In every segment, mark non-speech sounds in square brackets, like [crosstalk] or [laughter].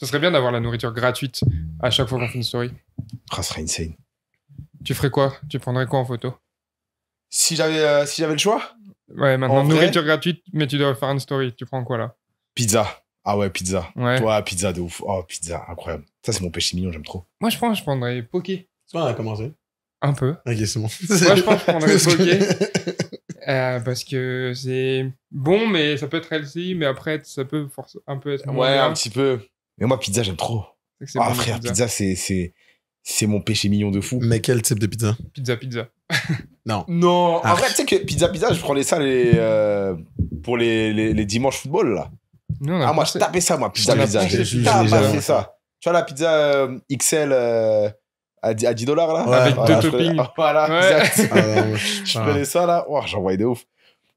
Ce serait bien d'avoir la nourriture gratuite à chaque fois qu'on fait une story. Ça ah, serait insane. Tu ferais quoi Tu prendrais quoi en photo Si j'avais euh, si j'avais le choix Ouais, maintenant, nourriture gratuite, mais tu dois faire une story. Tu prends quoi là Pizza. Ah ouais, pizza. Ouais. Toi, pizza de ouf. Oh, pizza, incroyable. Ça, c'est mon péché mignon, j'aime trop. Moi, je pense, je prendrais poké. C'est on a commencé Un peu. Ok, ah, c'est bon. Moi, je pense, je prendrais poké. Euh, parce que c'est bon, mais ça peut être healthy, mais après, ça peut un peu être. Ouais, un petit peu. Mais moi, pizza, j'aime trop. Ah, frère, pizza, c'est mon péché mignon de fou. Mais quel type de pizza Pizza, pizza. [laughs] non. Non. En vrai, tu sais que pizza, pizza, je prends les euh, pour les, les, dimanches football, là. ah, moi, je tapais ça, moi, pizza, pizza. J'ai tapé ça. Tu vois, la pizza euh, XL. Euh, à 10 dollars là avec deux toppings [laughs] voilà exact. Ah, [laughs] je connais ça là oh, voyais des ouf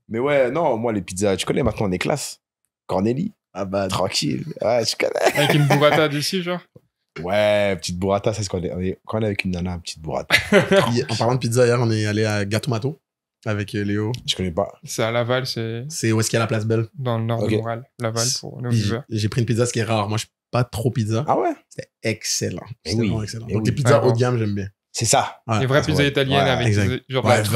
mais ouais non moi les pizzas tu connais maintenant on est classe Corneli ah bah, tranquille. Ouais, tu connais. Avec une burrata d'ici, genre Ouais, petite burrata, ça c'est quand on est, quand on est avec une nana, petite burrata. [laughs] En parlant de pizza, hier, on est allé à Gatomato avec euh, Léo. Je connais pas. C'est à Laval, c'est C'est où est-ce qu'il y a la place belle. dans le nord de Montréal. Laval pour nos J'ai pris une pizza, ce qui est rare. Moi, je suis pas trop pizza. Ah ouais C'est excellent. C'est vraiment excellent. Donc, les pizzas ah, haut de gamme, j'aime bien. C'est ça. les vraies pizzas italiennes avec genre quatre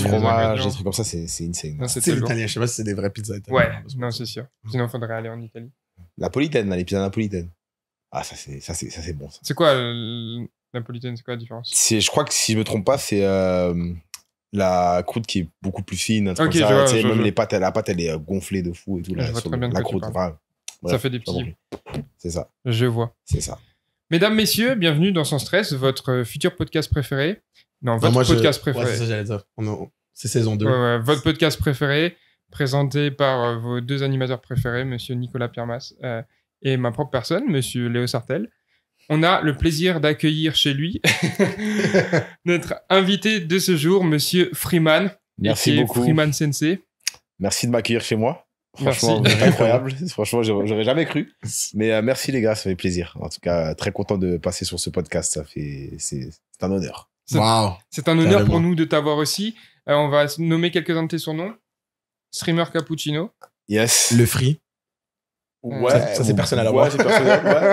fromages, des trucs comme ça, c'est insane. C'est italien, je sais pas si c'est des vraies pizzas italiennes. Ouais, non, c'est sûr. Sinon, il faudrait aller en Italie. Napolitaine, les pizzas napolitaines. Ah, ça, c'est, bon. C'est quoi euh, la napolitaine C'est quoi la différence Je crois que si je me trompe pas, c'est euh, la croûte qui est beaucoup plus fine. Ok, Vois, même les pâtes, la pâte, elle est euh, gonflée de fou et tout. Là, la croûte, ça fait des petits. C'est ça. Je vois. C'est ça. Mesdames, messieurs, bienvenue dans Sans Stress, votre euh, futur podcast préféré. Non, votre ah, podcast préféré. c'est saison 2. votre podcast préféré, présenté par euh, vos deux animateurs préférés, monsieur Nicolas Piermas euh, et ma propre personne, monsieur Léo Sartel. On a le plaisir d'accueillir chez lui [laughs] notre invité de ce jour, monsieur Freeman. Merci beaucoup. Freeman Sensei. Merci de m'accueillir chez moi. Franchement, [laughs] incroyable. Franchement, j'aurais jamais cru. Mais euh, merci les gars, ça fait plaisir. En tout cas, très content de passer sur ce podcast. Ça fait, c'est un honneur. C'est un honneur pour nous de t'avoir aussi. Euh, on va nommer quelques-uns de tes surnoms. Streamer Cappuccino. Yes. Le Free. Euh, ouais. Ça, c'est personnel à ouais,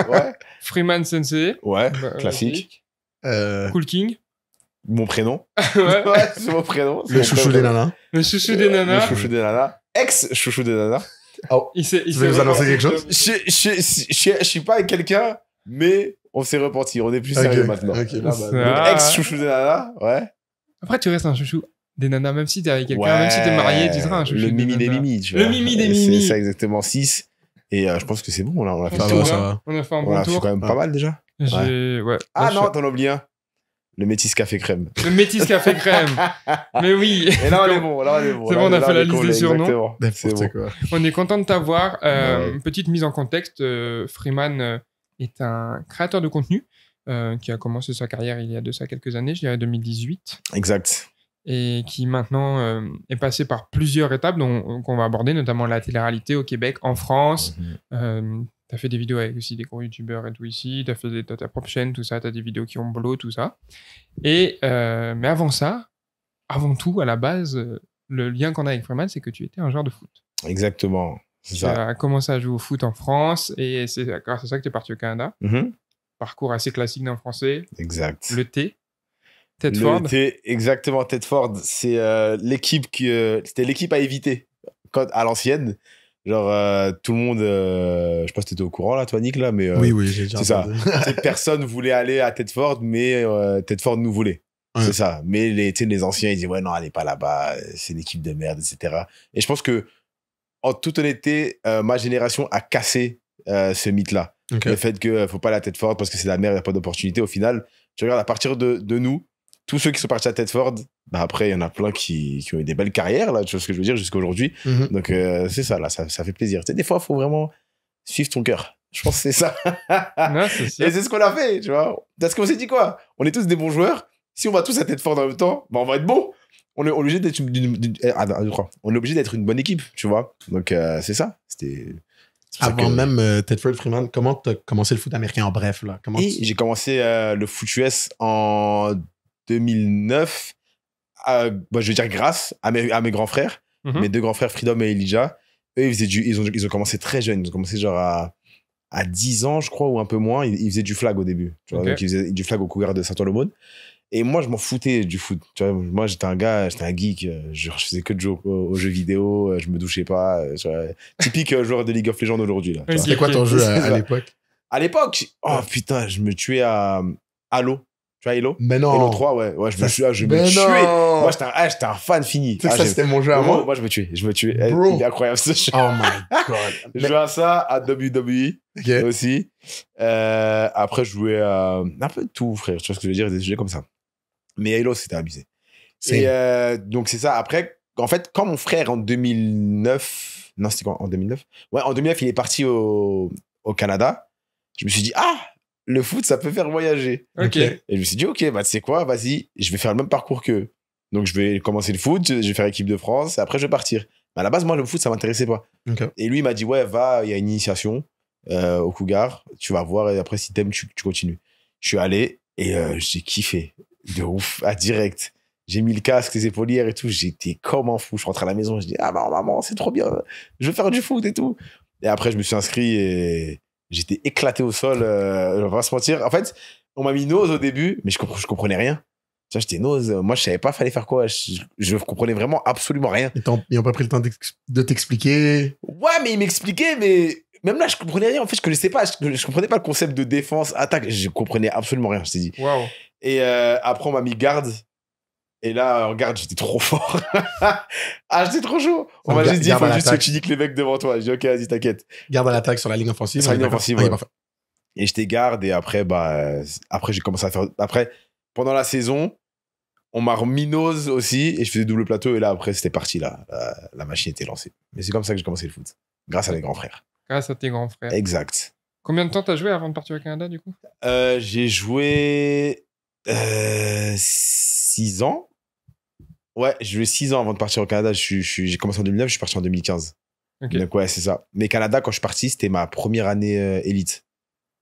ouais. [laughs] Freeman Sensei. Ouais. Bah, classique. Cool King. Mon prénom. [laughs] ouais. c'est mon prénom. prénom. Le des nanas. Le chouchou des nanas. Le chouchou des nanas ex-chouchou des nanas. Ah, [laughs] oh. Il il vous annoncer quelque chose je, je, suis pas avec quelqu'un, mais on s'est repenti. On est plus sérieux maintenant. Bah, ah. ex-chouchou des nanas, ouais. Après, tu restes un chouchou des nanas, même si tu es avec quelqu'un, même si tu es marié, tu seras un chouchou. Le mimi des, mimi, Le mimi des mimi. C'est ça, exactement 6. Et euh, je pense que c'est bon, là, on a fait un bon tour. Hein. On a fait un bon on a fait quand même pas mal déjà. ouais. Ah non, t'en as oublié un. Le métis café crème. Le métis café crème. Mais oui. Et là, on est bon. Là, on C'est bon, on a fait la liste des surnoms. Bah, on est content de t'avoir. Euh, petite mise en contexte. Euh, Freeman euh, est un créateur de contenu qui a commencé sa carrière il y a de ça quelques années, je dirais 2018. Exact. Et qui maintenant est passé par plusieurs étapes qu'on va aborder, notamment la télé-réalité au Québec, en France, mhm. T'as fait des vidéos avec aussi des gros youtubeurs et tout ici, t'as fait ta propre chaîne, tout ça, t'as des vidéos qui ont blot, tout ça. Et, euh, mais avant ça, avant tout, à la base, euh, le lien qu'on a avec Freeman, c'est que tu étais un joueur de foot. Exactement. Tu as commencé à jouer au foot en France et c'est grâce à ça que tu es parti au Canada. Mm-hmm. Parcours assez classique d'un Français. Exact. Le T. Tedford. Le T, exactement. Tedford, c'est euh, l'équipe que c'était l'équipe à éviter quand, à l'ancienne Genre, euh, tout le monde, euh, je pense pas si étais au courant là, toi, Nick, là, mais. Euh, oui, oui, j'ai C'est ça. [laughs] personne voulait aller à Tedford, mais Tedford nous voulait. C'est ça. Mais les, les anciens, ils disaient, ouais, non, allez pas là-bas, c'est une équipe de merde, etc. Et je pense que, en toute honnêteté, ma génération a cassé ce mythe-là. Le fait que faut pas aller à Tedford parce que c'est la merde, il n'y a pas d'opportunité. Au final, tu regardes à partir de, de nous, tous ceux qui sont partis à Tedford, bah, après, il y en a plein qui, ont eu des belles carrières, là, tu vois ce que je veux dire, jusqu'à aujourd'hui. Mhm. Donc, euh, c'est ça, là, ça, fait plaisir. Tu sais, des fois, il faut vraiment suivre ton cœur. Je pense que [laughs] c'est ça. Et c'est ce qu'on a fait, tu vois. Parce qu'on s'est dit quoi On est tous des bons joueurs. Si on va tous à Tedford en même temps, bah, on va être bons. On est, obligé d'être une, eh, bonne équipe, tu vois. Donc, euh, c'est ça. C'était. Avant même euh, Tedford Freeman, comment tu as commencé le foot américain en bref là J'ai commencé le foot US en 2009, bah, je veux dire grâce à mes, grands frères, mhm. mes deux grands frères Freedom et Elijah. Eux, ils, faisaient ont, ils ont commencé très jeunes. Ils ont commencé genre à, à 10 ans, je crois, ou un peu moins. Ils, faisaient du flag au début. du flag au couvert de Saint-Aulomone. Et moi, je m'en foutais du foot. Tu vois, moi, j'étais un gars, j'étais un geek. Euh, je, faisais que de jouer aux, jeux vidéo. Euh, je me douchais pas. Euh, typique joueur de League of Legends aujourd'hui. C'était quoi ton jeu à, l'époque À l'époque, oh putain, je me tuais à l'eau. Tu vois, Halo Mais non. Halo 3, ouais. Ouais, je me suis, ah, je me tué Moi, j'étais un, ah, un, fan fini. Tu ah, ça, c'était mon jeu à moi Moi, je me tuais. Je me tuais. Eh, il est incroyable ce jeu. Oh my god. [laughs] je jouais à ça, à WWE aussi. Euh, après, je jouais à un peu tout, frère. Tu vois ce que je veux dire Des sujets comme ça. Mais Halo, c'était abusé. Et euh, donc, c'est ça. Après, en fait, quand mon frère, en 2009, non, c'était quand en 2009 Ouais, en 2009, il est parti au, au Canada. Je me suis dit, ah, le foot, ça peut faire voyager. Et je me suis dit, ok, bah, tu sais quoi, vas-y, je vais faire le même parcours qu'eux. Donc, je vais commencer le foot, je vais faire équipe de France, et après, je vais partir. Mais à la base, moi, le foot, ça m'intéressait pas. Et lui, il m'a dit, ouais, va, il y a une initiation euh, au Cougar, tu vas voir, et après, si t'aimes, tu, continues. Je suis allé et euh, j'ai kiffé de ouf, à direct. J'ai mis le casque, les épaulières et tout, j'étais comme en fou. Je rentre à la maison, je dis, ah, bah, maman, c'est trop bien, je veux faire du foot et tout. Et après, je me suis inscrit et J'étais éclaté au sol, euh, on va pas se mentir. En fait, on m'a mis nose au début, mais je, comprenais, comprenais rien. Tu j'étais nose. Euh, moi, je savais pas, fallait faire quoi. Je, ne comprenais vraiment absolument rien. ils n'ont pas pris le temps de t'expliquer. Ouais, mais ils m'expliquaient, mais même là, je comprenais rien. En fait, je connaissais pas. Je, je comprenais pas le concept de défense, attaque. Je comprenais absolument rien, je t'ai dit. Wow. Et euh, après, on m'a mis garde. Et là, regarde, j'étais trop [laughs] fort. ah, j'étais trop chaud. On m'a juste dit, il faut juste que tu niques les mecs devant toi. J'ai dit, ok, vas-y, t'inquiète. Garde à l'attaque sur la ligne offensive. Sur la ligne offensive. Ah, et je t'ai garde. Et après, bah, après, j'ai commencé à faire. Après, pendant la saison, on m'a remis nose aussi. Et je faisais double plateau. Et là, après, c'était parti. Là. La, machine était lancée. Mais c'est comme ça que j'ai commencé le foot. Grâce à mes grands frères. Grâce à tes grands frères. Exact. Combien de temps t'as joué avant de partir au Canada, du coup euh, J'ai joué 6 euh, ans. Ouais, j'ai eu 6 ans avant de partir au Canada. J'ai je, commencé en 2009, je suis parti en 2015. Donc, ouais, c'est ça. Mais Canada, quand je suis parti, c'était ma première année euh, élite.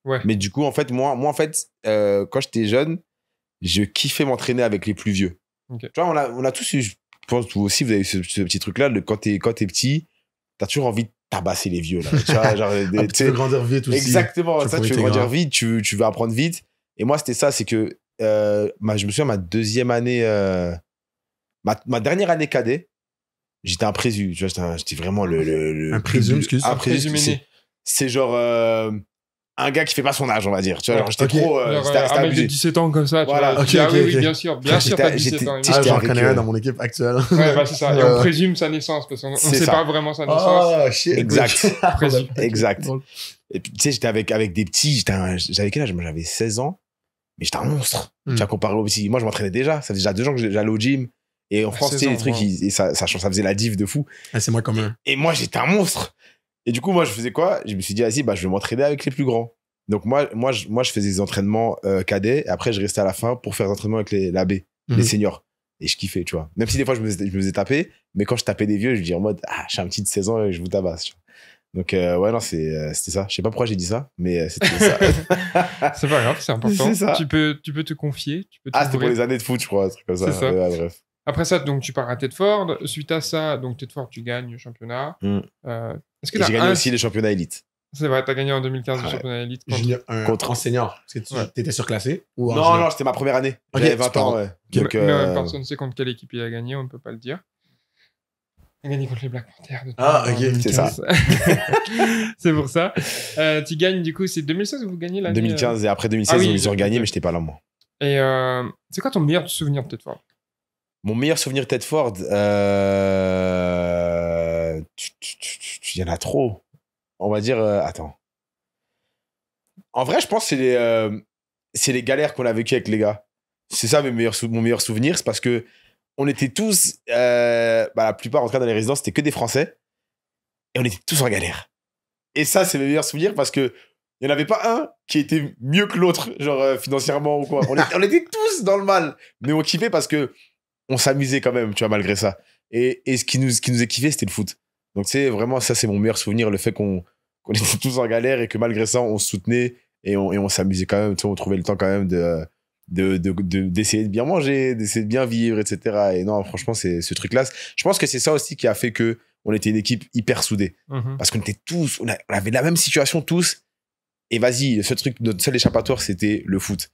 Ouais. Mais du coup, en fait, moi, moi en fait, euh, quand j'étais jeune, je kiffais m'entraîner avec les plus vieux. Tu vois, on a, on a tous eu, je pense, vous aussi, vous avez eu ce, petit truc-là, quand t'es petit, t'as toujours envie de tabasser les vieux. Là, tu vois, genre, [laughs] tu veux grandir vite aussi. Exactement, tu ça, tu veux grandir vite, tu, tu veux apprendre vite. Et moi, c'était ça, c'est que euh, je me souviens, ma deuxième année, Ma, ma dernière année cadet, j'étais un présu. J'étais vraiment le. le, le un présu, excuse Un présumé. c'est genre. Euh, un gars qui fait pas son âge, on va dire. Tu vois, j'étais trop. Euh, euh, un mec de 17 ans comme ça. Tu vois, ah, oui, bien sûr. Bien sûr, t'as 17 ans. j'en connais un dans mon équipe actuelle. Ouais, bah, c'est ça. Et euh, on présume sa naissance parce qu'on ne sait pas vraiment sa naissance. Oh, Exact. [laughs] exact. Et puis, tu sais, j'étais avec, avec des petits. J'avais quel âge Moi, j'avais 16 ans. Mais j'étais un monstre. Hmm. Tu vois, comparé aux Moi, je m'entraînais déjà. Ça faisait déjà deux ans que j'allais au gym. Et en France, les trucs, ça, ça, faisait la div de fou. Ah, c'est moi quand même. Et moi, j'étais un monstre. Et du coup, moi, je faisais quoi Je me suis dit, vas-y, bah, je vais m'entraîner avec les plus grands. Donc, moi, moi, je, moi, je faisais des entraînements euh, cadets. et Après, je restais à la fin pour faire des entraînements avec les, les mhm. seniors. Et je kiffais, tu vois. Même si des fois, je me, faisais- je me faisais taper. Mais quand je tapais des vieux, je disais en mode, ah, j'ai un petit de 16 ans et je vous tabasse. Donc, euh, ouais, non, euh, c'était ça. Je sais pas pourquoi j'ai dit ça, mais c'était ça. [laughs] C'est pas grave, c'est important. Tu peux, tu peux te confier. Tu peux ah, c'était pour les années de foot, je crois, un truc comme ça. bref. Après ça, donc tu pars à Tedford. Suite à ça, donc Tedford, tu gagnes le championnat. Mm. Euh, j'ai gagné aussi le championnat élite. C'est vrai, t'as gagné en 2015 le championnat élite contre, un... contre... enseignant. tu surclassé Non, non, c'était ma première année. J'avais 20 ans. mais, euh, personne ne sait contre quelle équipe il a gagné, on ne peut pas le dire. Il a gagné contre les Black Panthers. Ah, ok, c'est [laughs] ça. c'est pour ça. Euh, tu gagnes, du coup, c'est 2016 que vous gagnez l'année 2015 euh et après 2016, ah ils ont gagné, mais je j'étais pas là, moi. Et c'est quoi ton meilleur souvenir de Tedford mon meilleur souvenir Tedford, Ford, il euh, y en a trop. On va dire, euh, attends. En vrai, je pense que euh, c'est les, galères qu'on a vécues avec les gars. C'est ça mes mon meilleur souvenir, c'est parce que on était tous, bah, la plupart en tout cas dans les résidences, c'était que des Français. Et on était tous en galère. Et ça, c'est mes meilleur souvenir parce que il n'y en avait pas un qui était mieux que l'autre, genre financièrement ou quoi. On était, on était, tous dans le mal, mais on kiffait parce que on s'amusait quand même, tu vois, malgré ça. Et, ce qui nous, qui nous a kiffé, c'était le foot. Donc, tu sais, vraiment, ça, c'est mon meilleur souvenir, le fait qu'on [laughs] était tous en galère et que malgré ça, on se soutenait et on, s'amusait quand même. Tu on trouvait le temps quand même de d'essayer de, de, bien manger, d'essayer de bien vivre, etc. Et non, franchement, c'est ce truc-là. Je pense que c'est ça aussi qui a fait que on était une équipe hyper soudée. Mhm. Parce qu'on était tous, on, avait la même situation tous. Et vas-y, ce truc, notre seul échappatoire, c'était le foot.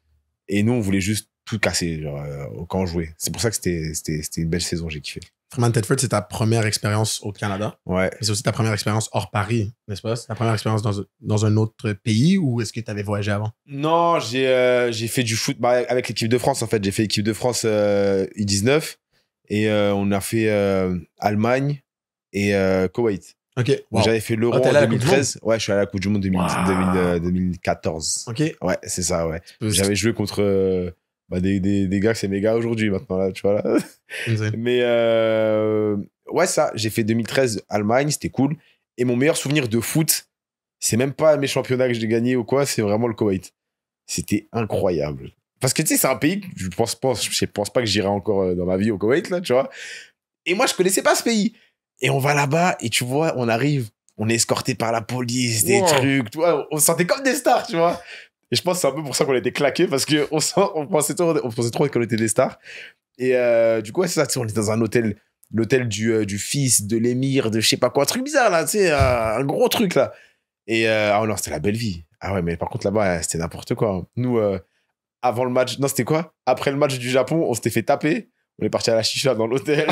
Et nous, on voulait juste tout casser genre, euh, quand on C'est pour ça que c'était une belle saison, j'ai kiffé. Freeman Tedford, c'est ta première expérience au Canada. Ouais. C'est aussi ta première expérience hors Paris, n'est-ce pas? ta première expérience dans, dans, un autre pays ou est-ce que tu avais voyagé avant? Non, j'ai euh, fait du foot bah, avec l'équipe de France, en fait. J'ai fait l'équipe de France euh, i 19 et euh, on a fait Allemagne et Koweït. Ok. J'avais fait l'Euro ah, en 2013. Ouais, je suis allé à la Coupe du Monde 2014. Euh, ok. Ouais, c'est ça, ouais. J'avais joué contre euh, bah, des, des, des, gars c'est mes gars aujourd'hui, maintenant, là, tu vois. Là. [laughs] Mais euh, ouais, ça, j'ai fait 2013 Allemagne, c'était cool. Et mon meilleur souvenir de foot, c'est même pas mes championnats que j'ai gagnés ou quoi, c'est vraiment le Koweït. C'était incroyable. Parce que tu sais, c'est un pays, je pense, pense, je pense pas que j'irai encore dans ma vie au Koweït, là, tu vois. Et moi, je connaissais pas ce pays. Et on va là-bas et tu vois, on arrive, on est escorté par la police, des trucs, tu vois, on se sentait comme des stars, tu vois. Et je pense c'est un peu pour ça qu'on a claqués parce qu'on on pensait trop, on pensait trop qu'on était des stars. Et euh, du coup, c'est ça, on est dans un hôtel, l'hôtel du, euh, du, fils, de l'émir, de je sais pas quoi, un truc bizarre là, tu sais, un, gros truc là. Et euh, alors ah non, c'était la belle vie. Ah ouais, mais par contre là-bas, c'était n'importe quoi. Nous, avant le match, non, c'était quoi Après le match du Japon, on s'était fait taper on est parti à la chicha dans l'hôtel.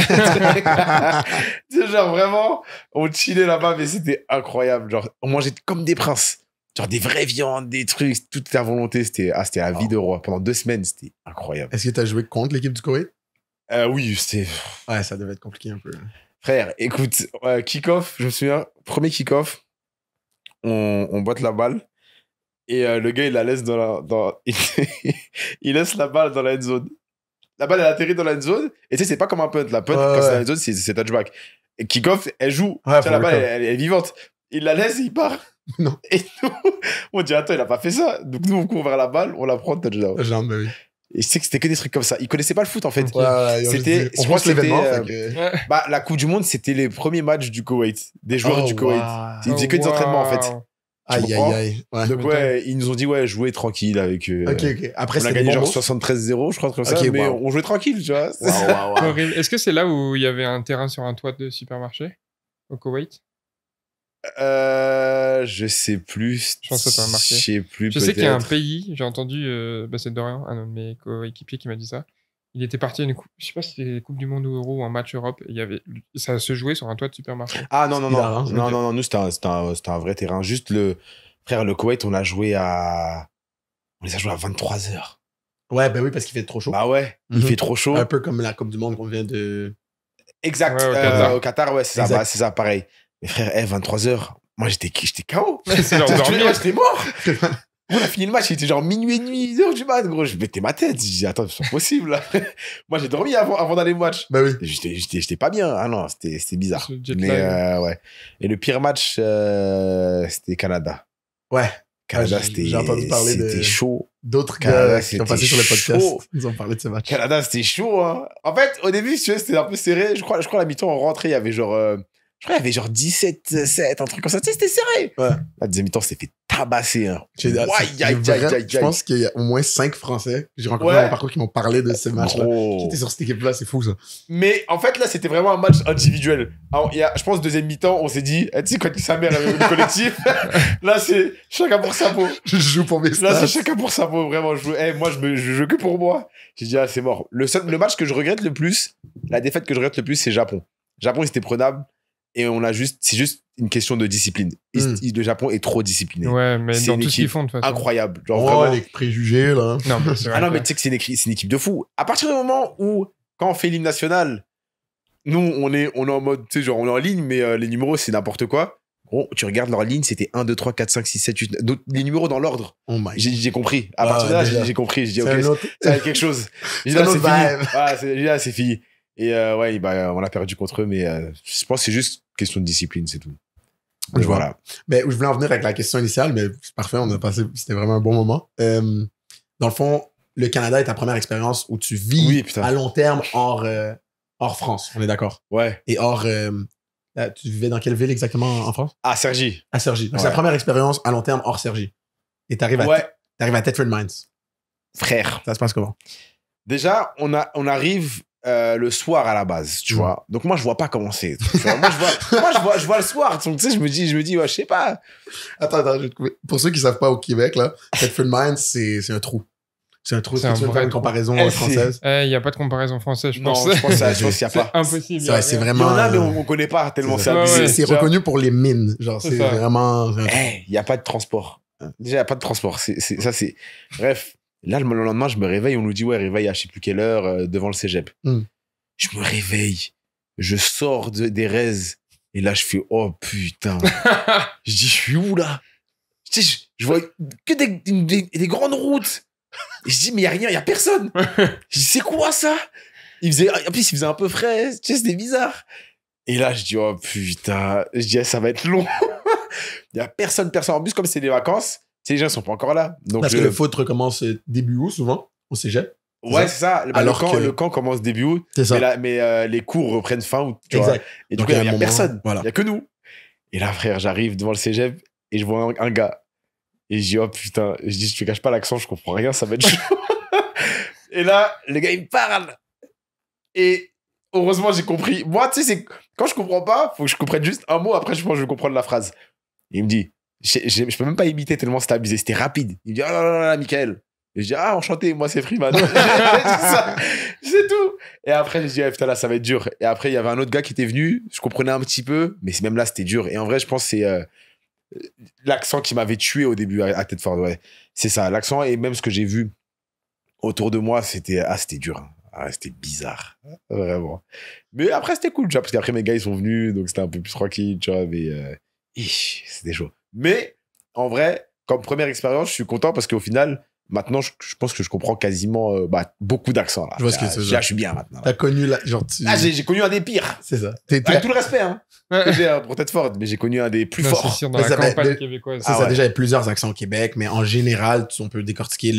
c'est [laughs] genre vraiment, on chillait là-bas, mais c'était incroyable. Genre, on mangeait comme des princes. Genre des vraies viandes, des trucs, toute ta volonté. C'était ah, la vie de roi. Pendant deux semaines, c'était incroyable. Est-ce que tu as joué contre l'équipe du Corée euh, Oui, c'était. Ouais, ça devait être compliqué un peu. Frère, écoute, kick-off, je me souviens, premier kick-off, on, on boite la balle. Et euh, le gars, il la laisse dans la. [laughs] il laisse la balle dans la zone la balle elle atterrit dans la zone et tu sais c'est pas comme un punt la punt quand c'est dans la zone c'est touchback et kickoff elle joue la balle elle, est vivante il la laisse il part [laughs] non et nous on dit attends il a pas fait ça donc nous on court vers la balle on la prend touchdown genre bah oui et je sais que c'était que des trucs comme ça. Ils connaissaient pas le foot en fait. c'était, je pense l'événement. Euh, bah, la Coupe du Monde, c'était les premiers matchs du Koweït, des joueurs oh, du Koweït. Wow. Ils faisaient que des oh, entraînements en fait. Aïe, aïe, aïe. ouais, ils nous ont dit, ouais, jouez tranquille avec euh, Après, on a gagné genre 73-0, je crois, comme ça. Mais on jouait tranquille, tu vois. [laughs] Est-ce que c'est là où il y avait un terrain sur un toit de supermarché au Koweït euh, je sais plus. Je pense que c'est marqué. Je sais plus. Je sais qu'il y a un pays, j'ai entendu, euh, bah, c'est Dorian, un de mes coéquipiers qui m'a dit ça. Il était parti à une coupe, je sais pas si c'était Coupe du Monde ou Euro ou un match Europe. il y avait, ça se jouait sur un toit de supermarché. Ah non, non, non. non, non, non, nous, c'était un, vrai terrain. Juste le. Frère, le Koweït, on a joué à. On les a joués à 23h. Ouais, ben oui, parce qu'il fait trop chaud. Bah ouais, il mhm. fait trop chaud. Un peu comme la Coupe du Monde qu'on vient de. Exact. Euh, au, Qatar. ouais, c'est ça, bah, ça, pareil. Mais frère, 23h, eh, moi j'étais KO. [laughs] j'étais mort. [laughs] On a fini le match, il était genre minuit et demi, heure du mat, gros. Je mettais ma tête. Je dis, attends, c'est possible, [laughs] Moi, j'ai dormi avant, d'aller au match. Bah oui. J'étais pas bien. Ah non, c'était bizarre. Mais euh, ouais. Et le pire match, euh, c'était Canada. Ouais. Canada, ah, c'était. J'ai entendu C'était chaud. D'autres Canada qui ont passé sur les podcasts. Chaud. Ils ont parlé de ce match. Canada, c'était chaud. Hein. En fait, au début, c'était un peu serré. Je crois, je crois la mi-temps, on rentrait, il y avait genre. Euh, je crois qu'il y avait genre 17, 7, un truc comme ça. Tu sais, c'était serré. Ouais. La deuxième mi-temps, s'est fait tabasser. je pense qu'il y a au moins 5 Français que j'ai rencontrés par parcours qui m'ont parlé de ce match-là. Qui sur ce ticket là c'est fou ça. Mais en fait, là, c'était vraiment un match individuel. il y a, je pense, deuxième mi-temps, on s'est dit, eh, tu sais, sa mère avait le collectif, [laughs] là, c'est chacun pour sa peau. je joue pour mes Là, c'est chacun pour sa peau, vraiment. Je, hey, eh, moi, je, je joue que pour moi. J'ai dit, ah, c'est mort. Le, seul, le match que je regrette le plus, la défaite que je regrette le plus, c'est Japon. Japon, c'était prenable et on a juste, c'est juste une question de discipline. Hmm. le Japon est trop discipliné. Ouais, mais dans tout ce qu'ils font, de toute façon. Incroyable. Genre oh, vraiment... les préjugés, là. Non, mais ah non, mais tu sais que c'est une, équipe de fou. À partir du moment où, quand on fait l'hymne national, nous, on est, on est en mode, tu sais, genre, on est en ligne, mais euh, les numéros, c'est n'importe quoi. Bon, tu regardes leur ligne, c'était 1, 2, 3, 4, 5, 6, 7, 8, 9, les numéros dans l'ordre. Oh j'ai compris. À ah, partir de là, j'ai compris. J'ai dit, ok, ça va quelque chose. [laughs] J'ai dit, c'est fini. Ah, là, c'est fini. Et euh, ouais, bah, on a perdu contre eux, mais euh, je pense que c'est juste question de discipline, c'est tout. Je Voilà. Mais je voulais en venir avec la question initiale, mais c'est parfait, on a passé, c'était vraiment un bon moment. Euh, dans le fond, le Canada est ta première expérience où tu vis à long terme hors, hors France, on est d'accord. Ouais. Et hors. tu vivais dans quelle ville exactement en France À Sergi. À Sergi. Donc c'est ta première expérience à long terme hors Sergi. Et t'arrives à, à Tetford Mines. Frère. Ça se passe comment Déjà, on, a, on arrive euh, le soir à la base, tu mm. vois. Donc moi je vois pas comment c'est. moi je vois, [laughs] moi, je vois, je vois le soir. Tu sais, je me dis, je me dis, ouais, je sais pas. Attends, attends, je te Pour ceux qui savent pas au Québec là, full Mine c'est c'est un trou. C'est un trou. C'est tu une comparaison eh, euh, française eh, Il y a pas de comparaison française, je pense. non qu'il C'est impossible. C'est vraiment. en a mais euh, on, on connaît pas tellement c'est ça. C'est reconnu pour les mines. Genre C'est vraiment. Eh, il n'y a pas de transport. Déjà, il n'y a pas de transport. C'est, c'est- ça, c'est. Bref. Là, le lendemain, je me réveille, on nous dit, ouais, réveille à je sais plus quelle heure euh, devant le cégep. Hmm. Je me réveille, je sors des et là, je fais, oh putain. [laughs] je dis, je suis où là je, vois que des, grandes routes. je dis, mais il a rien, il a personne. je dis, c'est quoi ça il faisait, En plus, il faisait un peu frais, c'était bizarre. Et là, je dis, oh putain, je dis, ça va être long. Il [laughs] n'y a personne, personne. En plus, comme c'est des vacances, sais, les gens sont pas encore là. Donc Parce que le foot recommence euh, début août, souvent, au cégep. Ouais, c'est ça. Bah, Alors le camp, le camp commence début août. Ça. Mais, euh, les cours reprennent fin août. exact. Et Donc, il n'y a, y a personne. Il n'y a que nous. Et là, frère, j'arrive devant le cégep et je vois un, gars. Et je dis, oh putain, je dis, je te cache pas l'accent, je comprends rien, ça va être chaud. [laughs] et là, le gars, il me parle. Et heureusement, j'ai compris. Moi, tu sais, quand je comprends pas, faut que je comprenne juste un mot, après, je pense que je vais comprendre la phrase. il me dit, je peux même pas imiter tellement c'était abusé. C'était rapide. Il me dit, oh là là là, Michael. Et je dis, ah, enchanté, moi c'est Freeman. [laughs] [laughs] c'est tout. Et après, je dis, ah, putain, là, ça va être dur. Et après, il y avait un autre gars qui était venu. Je comprenais un petit peu, mais même là, c'était dur. Et en vrai, je pense que c'est euh, l'accent qui m'avait tué au début à, à Ouais. C'est ça, l'accent et même ce que j'ai vu autour de moi, c'était, ah, c'était dur. Hein. Ah, c'était bizarre, hein, vraiment. Mais après, c'était cool, tu parce qu'après, mes gars, ils sont venus, donc c'était un peu plus tranquille, tu vois, mais euh, c'était chaud. Mais en vrai, comme première expérience, je suis content parce qu'au final, maintenant, je, pense que je comprends quasiment euh, bah, beaucoup d'accents. Là. Je vois ce que c'est. je suis bien maintenant. T'as connu genre, Ah, j'ai, connu un des pires. C'est ça. Avec tout le respect, hein. j'ai euh, pour tête forte, mais j'ai connu un des plus forts. C'est dans ah la campagne ça, déjà, il y plusieurs accents au Québec, mais en général, on peut décortiquer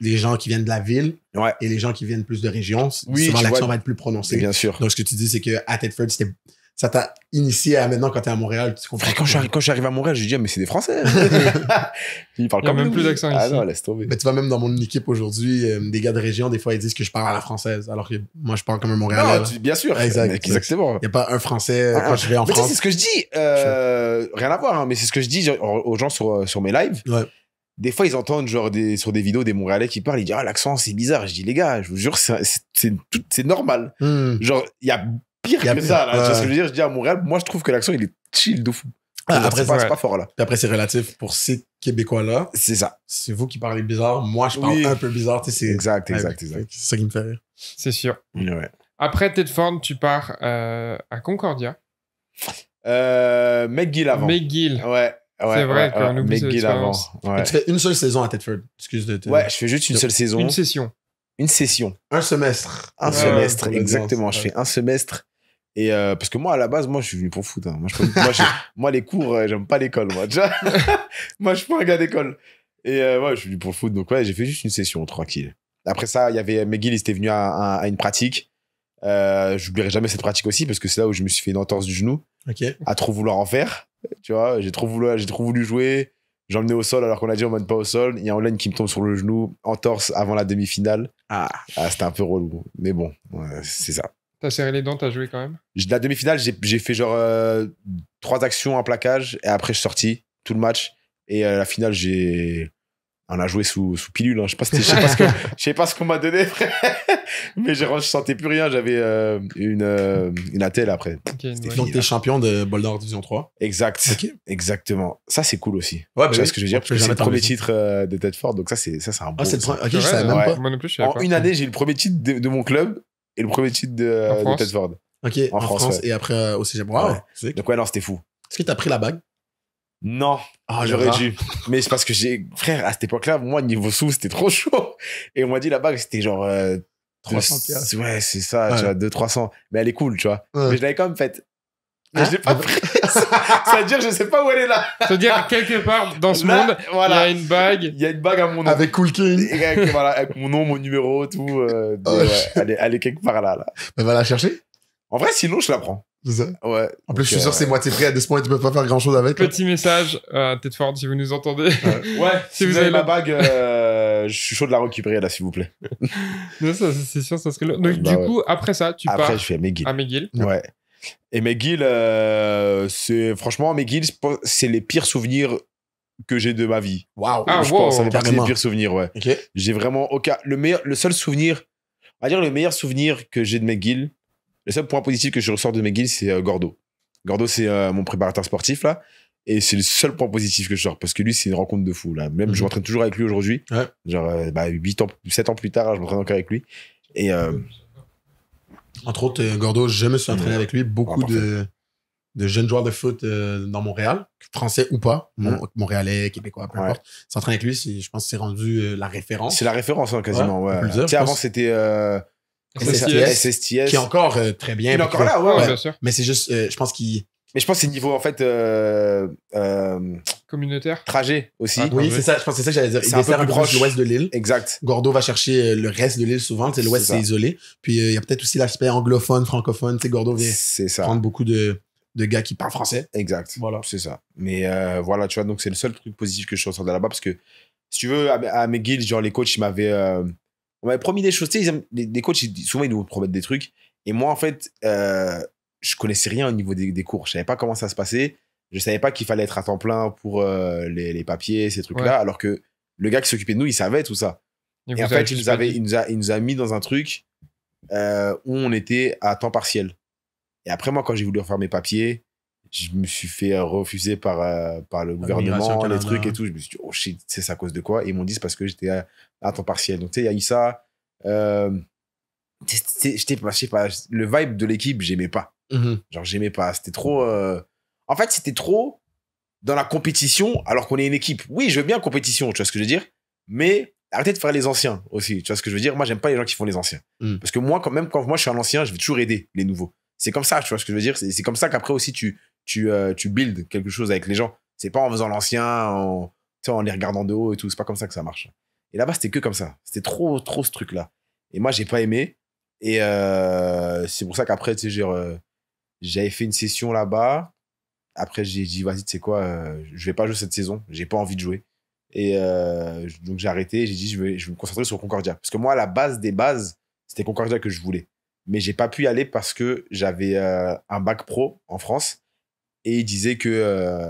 les gens qui viennent de la ville et les gens qui viennent plus de régions. souvent, l'accent va être plus prononcé. Bien sûr. Donc, ce que tu dis, c'est que à Tedford, c'était ça t'a initié à maintenant quand t'es à Montréal, Quand je, à Montréal, je dis, ah, mais c'est des Français. [laughs] ils parlent quand même plus d'accent ah non, laisse tomber. Mais tu vois, même dans mon équipe aujourd'hui, euh, des gars de région, des fois, ils disent que je parle à la française, alors que moi, je parle quand même Montréalais. Non, bien sûr. exactement. Il n'y a pas un Français ah, quand je vais en France. C'est ce que je dis. Euh, rien à voir, hein, mais c'est ce que je dis aux gens sur, euh, sur mes lives. Des fois, ils entendent genre des, sur des vidéos des Montréalais qui parlent, ils disent ah l'accent c'est bizarre. Je dis les gars, je vous jure c'est normal. Hmm. Genre il y a pire que ça. Là. Tu ce que je veux dire Je dis à Montréal, moi, je trouve que l'action il est chill de fou. Ah, après, c'est pas, fort là. Puis après, c'est relatif pour ces Québécois-là. C'est ça. C'est vous qui parlez bizarre. Moi, je parle un peu bizarre. Tu exact, exact, exact. C'est ça qui me fait rire. C'est sûr. Ouais. Après Tedford, tu pars euh, à Concordia. Euh, McGill avant. McGill. Ouais. c'est vrai ouais, qu'on ouais, oublie McGill avant. Tu fais une seule saison à Tedford. Excuse de te... Ouais, je fais juste une seule saison. Une session. Une session. Un semestre. Un ah, semestre, exactement. Je fais un semestre et euh, parce que moi, à la base, moi, je suis venu pour foot. Hein. [laughs] Moi, les cours, euh, j'aime pas l'école. Moi, déjà. [laughs] moi, je suis pas un gars d'école. Et moi euh, je suis venu pour le foot. Donc, ouais, j'ai fait juste une session tranquille. Après ça, il y avait McGill, il était venu à, à, une pratique. Euh, J'oublierai jamais cette pratique aussi parce que c'est là où je me suis fait une entorse du genou. Ok. À trop vouloir en faire. Tu vois, j'ai trop, voulu, trop voulu jouer. J'emmenais au sol alors qu'on a dit on mène pas au sol. Il y a un lane qui me tombe sur le genou, entorse avant la demi-finale. Ah, ah c'était un peu relou. Mais bon, c'est ça. T'as serré les dents, t'as joué quand même La demi-finale, j'ai fait genre euh, trois actions, un plaquage, et après je suis sorti tout le match. Et euh, la finale, j'ai. On a joué sous, sous pilule, hein. je, sais pas, sais pas ce que, [laughs] je sais pas ce qu'on m'a donné, mais je, je sentais plus rien, j'avais euh, une, une attelle après. donc t'es champion de Boulder Division 3 Exact, exactement. Ça c'est cool aussi. Ouais, bah ce que je veux dire, parce que c'est le premier titre de tête forte, donc ça c'est, un ah, bon... Ah, c'est le premier, en une année, j'ai le premier titre de, de mon club, et le premier titre de, Tedford. Ok, en, France, et après aussi, euh, au CGM. Donc ouais, non, c'était fou. Est-ce que t'as pris la bague Non, oh, j'aurais dû. Mais c'est parce que j'ai... Frère, à cette époque-là, moi, niveau sous, c'était trop chaud. Et on m'a dit la bague, c'était genre... 300 euh, Ouais, c'est ça, tu vois, 200-300. Mais elle est cool, tu vois. Mais je l'avais quand même faite. Mais je l'ai pas ah. prise. C'est-à-dire, je sais pas où elle est là. C'est-à-dire, quelque part dans ce monde, il y a une bague. Il y a une bague à mon nom. Avec Cool King. Avec, voilà, avec mon nom, mon numéro, tout. Euh, [laughs] elle, est, quelque part là. là. Mais va la chercher. En vrai, sinon, je la prends. C'est ça Ouais. En plus, je suis sûr, que c'est euh, moitié prêt. À ce point, tu peux pas faire grand chose avec. Petit message à fort si vous nous entendez. ouais, [laughs] si, vous, avez, ma la bague, euh, je suis chaud de la récupérer là, s'il vous plaît. [laughs] non, ça, c'est sûr, ça serait. Donc, bah du coup, après ça, tu après, je fais à Ouais. Et McGill, euh, c'est franchement, McGill, c'est les pires souvenirs que j'ai de ma vie. Waouh! Ah, je pense, ça pires souvenirs, ouais. J'ai vraiment aucun. Le, meilleur, le seul souvenir, on va dire le meilleur souvenir que j'ai de McGill, le seul point positif que je ressors de McGill, c'est euh, Gordo. Gordo, c'est euh, mon préparateur sportif, là. Et c'est le seul point positif que je ressors parce que lui, c'est une rencontre de fou, là. Même, je mhm. m'entraîne toujours avec lui aujourd'hui. Genre, 8 bah, ans, 7 ans plus tard, je m'entraîne encore avec lui. Et. Entre autres, euh, Gordo, je me suis ah, entraîné avec lui. Beaucoup ah, de, jeunes joueurs de foot euh, dans Montréal, français ou pas, mm. Montréalais, Québécois, peu importe, s'entraîner avec lui, je pense que c'est rendu euh, la référence. C'est la référence, hein, quasiment. Ouais. avant, c'était. Euh, Qui est encore très bien. Il est encore là, ouais, bien sûr. Mais c'est juste, je pense qu'il. Mais je pense que c'est niveau, en fait, communautaire. Trajet aussi. Ah, oui, c'est ça. Je pense c'est ça que j'allais dire. Il un peu proche l'ouest de l'île. Exact. Gordo va chercher euh, le reste de l'île souvent. C'est l'ouest, c'est isolé. Puis euh, il y a peut-être aussi l'aspect anglophone, francophone. C'est Gordo vient ça. prendre beaucoup de, gars qui parlent français. Exact. Voilà. C'est ça. Mais euh, voilà, tu vois, donc c'est le seul truc positif que je ressens de là-bas parce que si tu veux, à, mes genre les coachs, ils m'avaient. on m'avait promis des choses. Tu sais, les, coachs, souvent, ils nous promettent des trucs. Et moi, en fait, je connaissais rien au niveau des, des cours. Je savais pas comment ça se passait je savais pas qu'il fallait être à temps plein pour euh, les, papiers, ces trucs-là, alors que le gars qui s'occupait de nous, il savait tout ça. Et, en fait, il nous, nous, a, mis dans un truc euh, où on était à temps partiel. Et après, moi, quand j'ai voulu refaire mes papiers, je me suis fait euh, refuser par, par le gouvernement, les trucs et hein. tout. Je me suis dit, oh shit, c'est à cause de quoi Et ils m'ont dit, c'est parce que j'étais à, temps partiel. Donc, tu sais, il y a eu ça. je sais pas, le vibe de l'équipe, j'aimais pas. Genre, mhm. je Genre, j'aimais pas. C'était trop. En fait, c'était trop dans la compétition alors qu'on est une équipe. Oui, je veux bien compétition, tu vois ce que je veux dire, mais arrêtez de faire les anciens aussi, tu vois ce que je veux dire. Moi, j'aime pas les gens qui font les anciens. Hmm. Parce que moi, quand même, quand moi je suis un ancien, je vais toujours aider les nouveaux. C'est comme ça, tu vois ce que je veux dire. C'est comme ça qu'après aussi tu euh, tu builds quelque chose avec les gens. C'est pas en faisant l'ancien, en, en les regardant de haut et tout. C'est pas comme ça que ça marche. Et là-bas, c'était que comme ça. C'était trop, trop ce truc-là. Et moi, j'ai pas aimé. Et euh, c'est pour ça qu'après, tu sais, euh, j'avais fait une session là-bas. Après, j'ai dit, vas-y, tu sais quoi, je euh, je vais pas jouer cette saison, j'ai pas envie de jouer. Et euh, donc, j'ai arrêté, j'ai dit, je vais, je vais me concentrer sur Concordia. Parce que moi, à la base des bases, c'était Concordia que je voulais. Mais j'ai pas pu y aller parce que j'avais euh, un bac pro en France. Et il disait que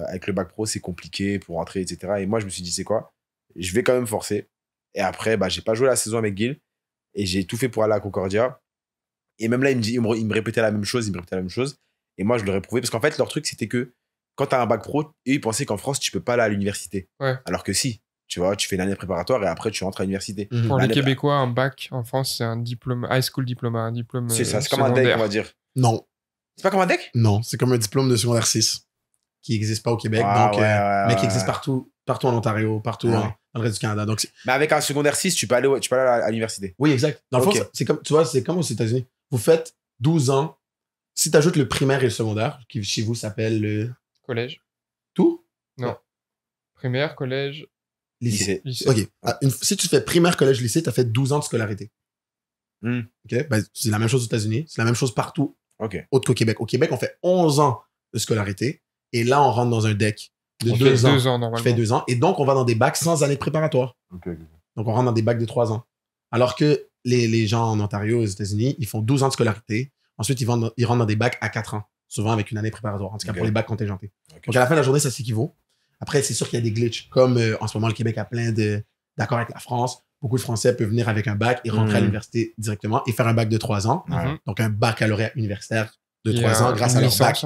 avec le bac pro, c'est compliqué pour entrer, etc. Et moi, je me suis dit, c'est quoi, je vais quand même forcer. Et après, bah, j'ai pas joué la saison avec Gil. Et j'ai tout fait pour aller à Concordia. Et même là, il me, dit, il me répétait la même chose, il me répétait la même chose. Et moi, je leur ai prouvé. Parce qu'en fait, leur truc, c'était que quand tu as un bac pro, ils pensaient qu'en France, tu peux pas aller à l'université. Ouais. Alors que si. Tu vois, tu fais l'année préparatoire et après, tu rentres à l'université. Mhm. Pour les Québécois, un bac en France, c'est un diplôme, high school diploma, un diplôme. C'est ça, euh, c'est comme un deck, on va dire. Non. C'est pas comme un deck. Non, c'est comme un diplôme de secondaire 6 qui n'existe pas au Québec, ah, donc, euh, mais qui existe partout, partout en Ontario, partout ah, en dans le reste du Canada. Donc mais avec un secondaire 6, tu peux aller, tu peux aller à l'université. Oui, exact. Dans le c'est comme, tu vois, c'est comme aux États-Unis. Vous faites 12 ans si tu ajoutes le primaire et le secondaire, qui chez vous s'appelle le. Collège. Tout Non. Primaire, collège. Lycée. OK. Ah, si tu fais primaire, collège, lycée, tu as fait 12 ans de scolarité. Hmm. OK. Bah, c'est la même chose aux États-Unis, c'est la même chose partout. OK. Autre qu'au Québec. Au Québec, on fait 11 ans de scolarité et là, on rentre dans un deck de on fait ans. deux ans. normalement. fais 2 ans. Et donc, on va dans des bacs sans année préparatoire. OK. Donc, on rentre dans des bacs de 3 ans. Alors que les, les gens en Ontario, aux États-Unis, ils font 12 ans de scolarité. Ensuite, ils, ils rentrent dans des bacs à 4 ans, souvent avec une année préparatoire, en tout cas pour les bacs contingentés. Donc, à la fin de la journée, ça s'équivaut. Après, c'est sûr qu'il y a des glitches, comme euh, en ce moment, le Québec a plein d'accords avec la France. Beaucoup de Français peuvent venir avec un bac et rentrer à hmm. l'université directement et faire un bac de 3 ans. Mhm. Donc, un baccalauréat universitaire de 3 ans grâce à leur bac.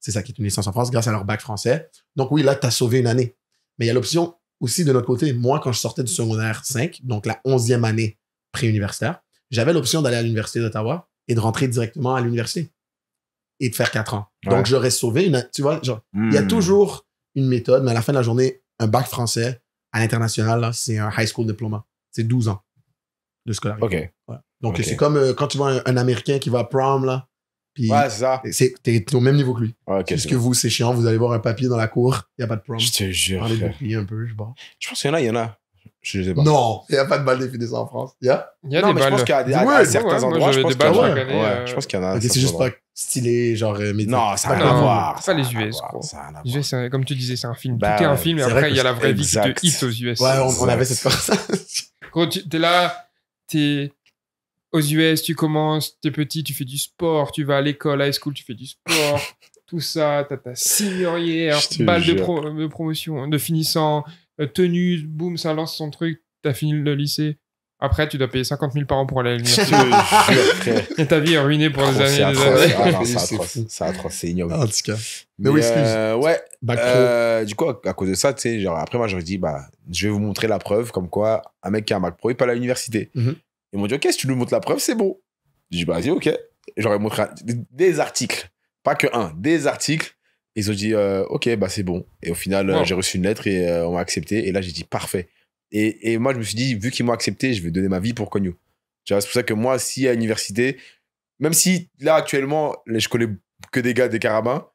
C'est ça qui est une licence en France, grâce à leur bac français. Donc, oui, là, tu as sauvé une année. Mais il y a l'option aussi de notre côté. Moi, quand je sortais du secondaire 5, donc la 11e année préuniversitaire, j'avais l'option d'aller à l'Université d'Ottawa et de rentrer directement à l'université et de faire quatre ans. donc Donc, j'aurais sauvé une. Tu vois, genre, il y a hmm. toujours une méthode, mais à la fin de la journée, un bac français à l'international, c'est un high school diploma. C'est 12 ans de scolarité. OK. Donc, c'est comme euh, quand tu vois un, Américain qui va à prom, là. Puis ouais, c'est ça. t'es, au même niveau que lui. Okay, que vous, c'est chiant, vous allez voir un papier dans la cour, il n'y a pas de prom. Je te jure. un peu, je pense. Je pense qu'il y en a, il y en a. Non, il n'y a pas de balles définissant en France. Il y a Il y a non, des mais je pense qu'à des- à certains endroits, je pense des qu'il y en a. je pense qu'il y en a. c'est juste pas stylé, genre euh, Non, ça n'a rien à voir. voir. pas les US, quoi. comme tu disais, c'est un film. Bah, Tout est un film, et après, il y a la vraie vie qui te hit aux US. Ouais, on, avait cette conversation. [laughs] Quand tu es là, t'es aux US, tu commences, t'es petit, tu fais du sport, tu vas à l'école, high school, tu fais du sport, [laughs] tout ça, t'as ta seniorière, balle de, de promotion, de finissant, euh, tenue, boum, ça lance son truc, t'as fini le lycée. Après, tu dois payer 50 000 par an pour aller à l'université. [laughs] [laughs] Et ta vie est ruinée pour des années ça des ah [laughs] c'est atroce, c'est en tout cas. Mais, oui, excuse. Euh, ouais. Euh, du coup, à, cause de ça, tu sais, après, moi, j'aurais dit, bah, je vais vous montrer la preuve comme quoi un mec qui a un Mac pro, il pas à l'université. Mhm. Ils m'ont dit, OK, si tu nous montres la preuve, c'est bon. J'ai dit, bah, vas-y, OK. J'aurais montré des articles. Pas que un, des articles ils ont dit euh, ok bah c'est bon. Et au final euh, j'ai reçu une lettre et euh, on m'a accepté. Et là j'ai dit parfait. Et, et, moi je me suis dit vu qu'ils m'ont accepté je vais donner ma vie pour Cognou. C'est pour ça que moi si à l'université même si là actuellement je connais que des gars des carabins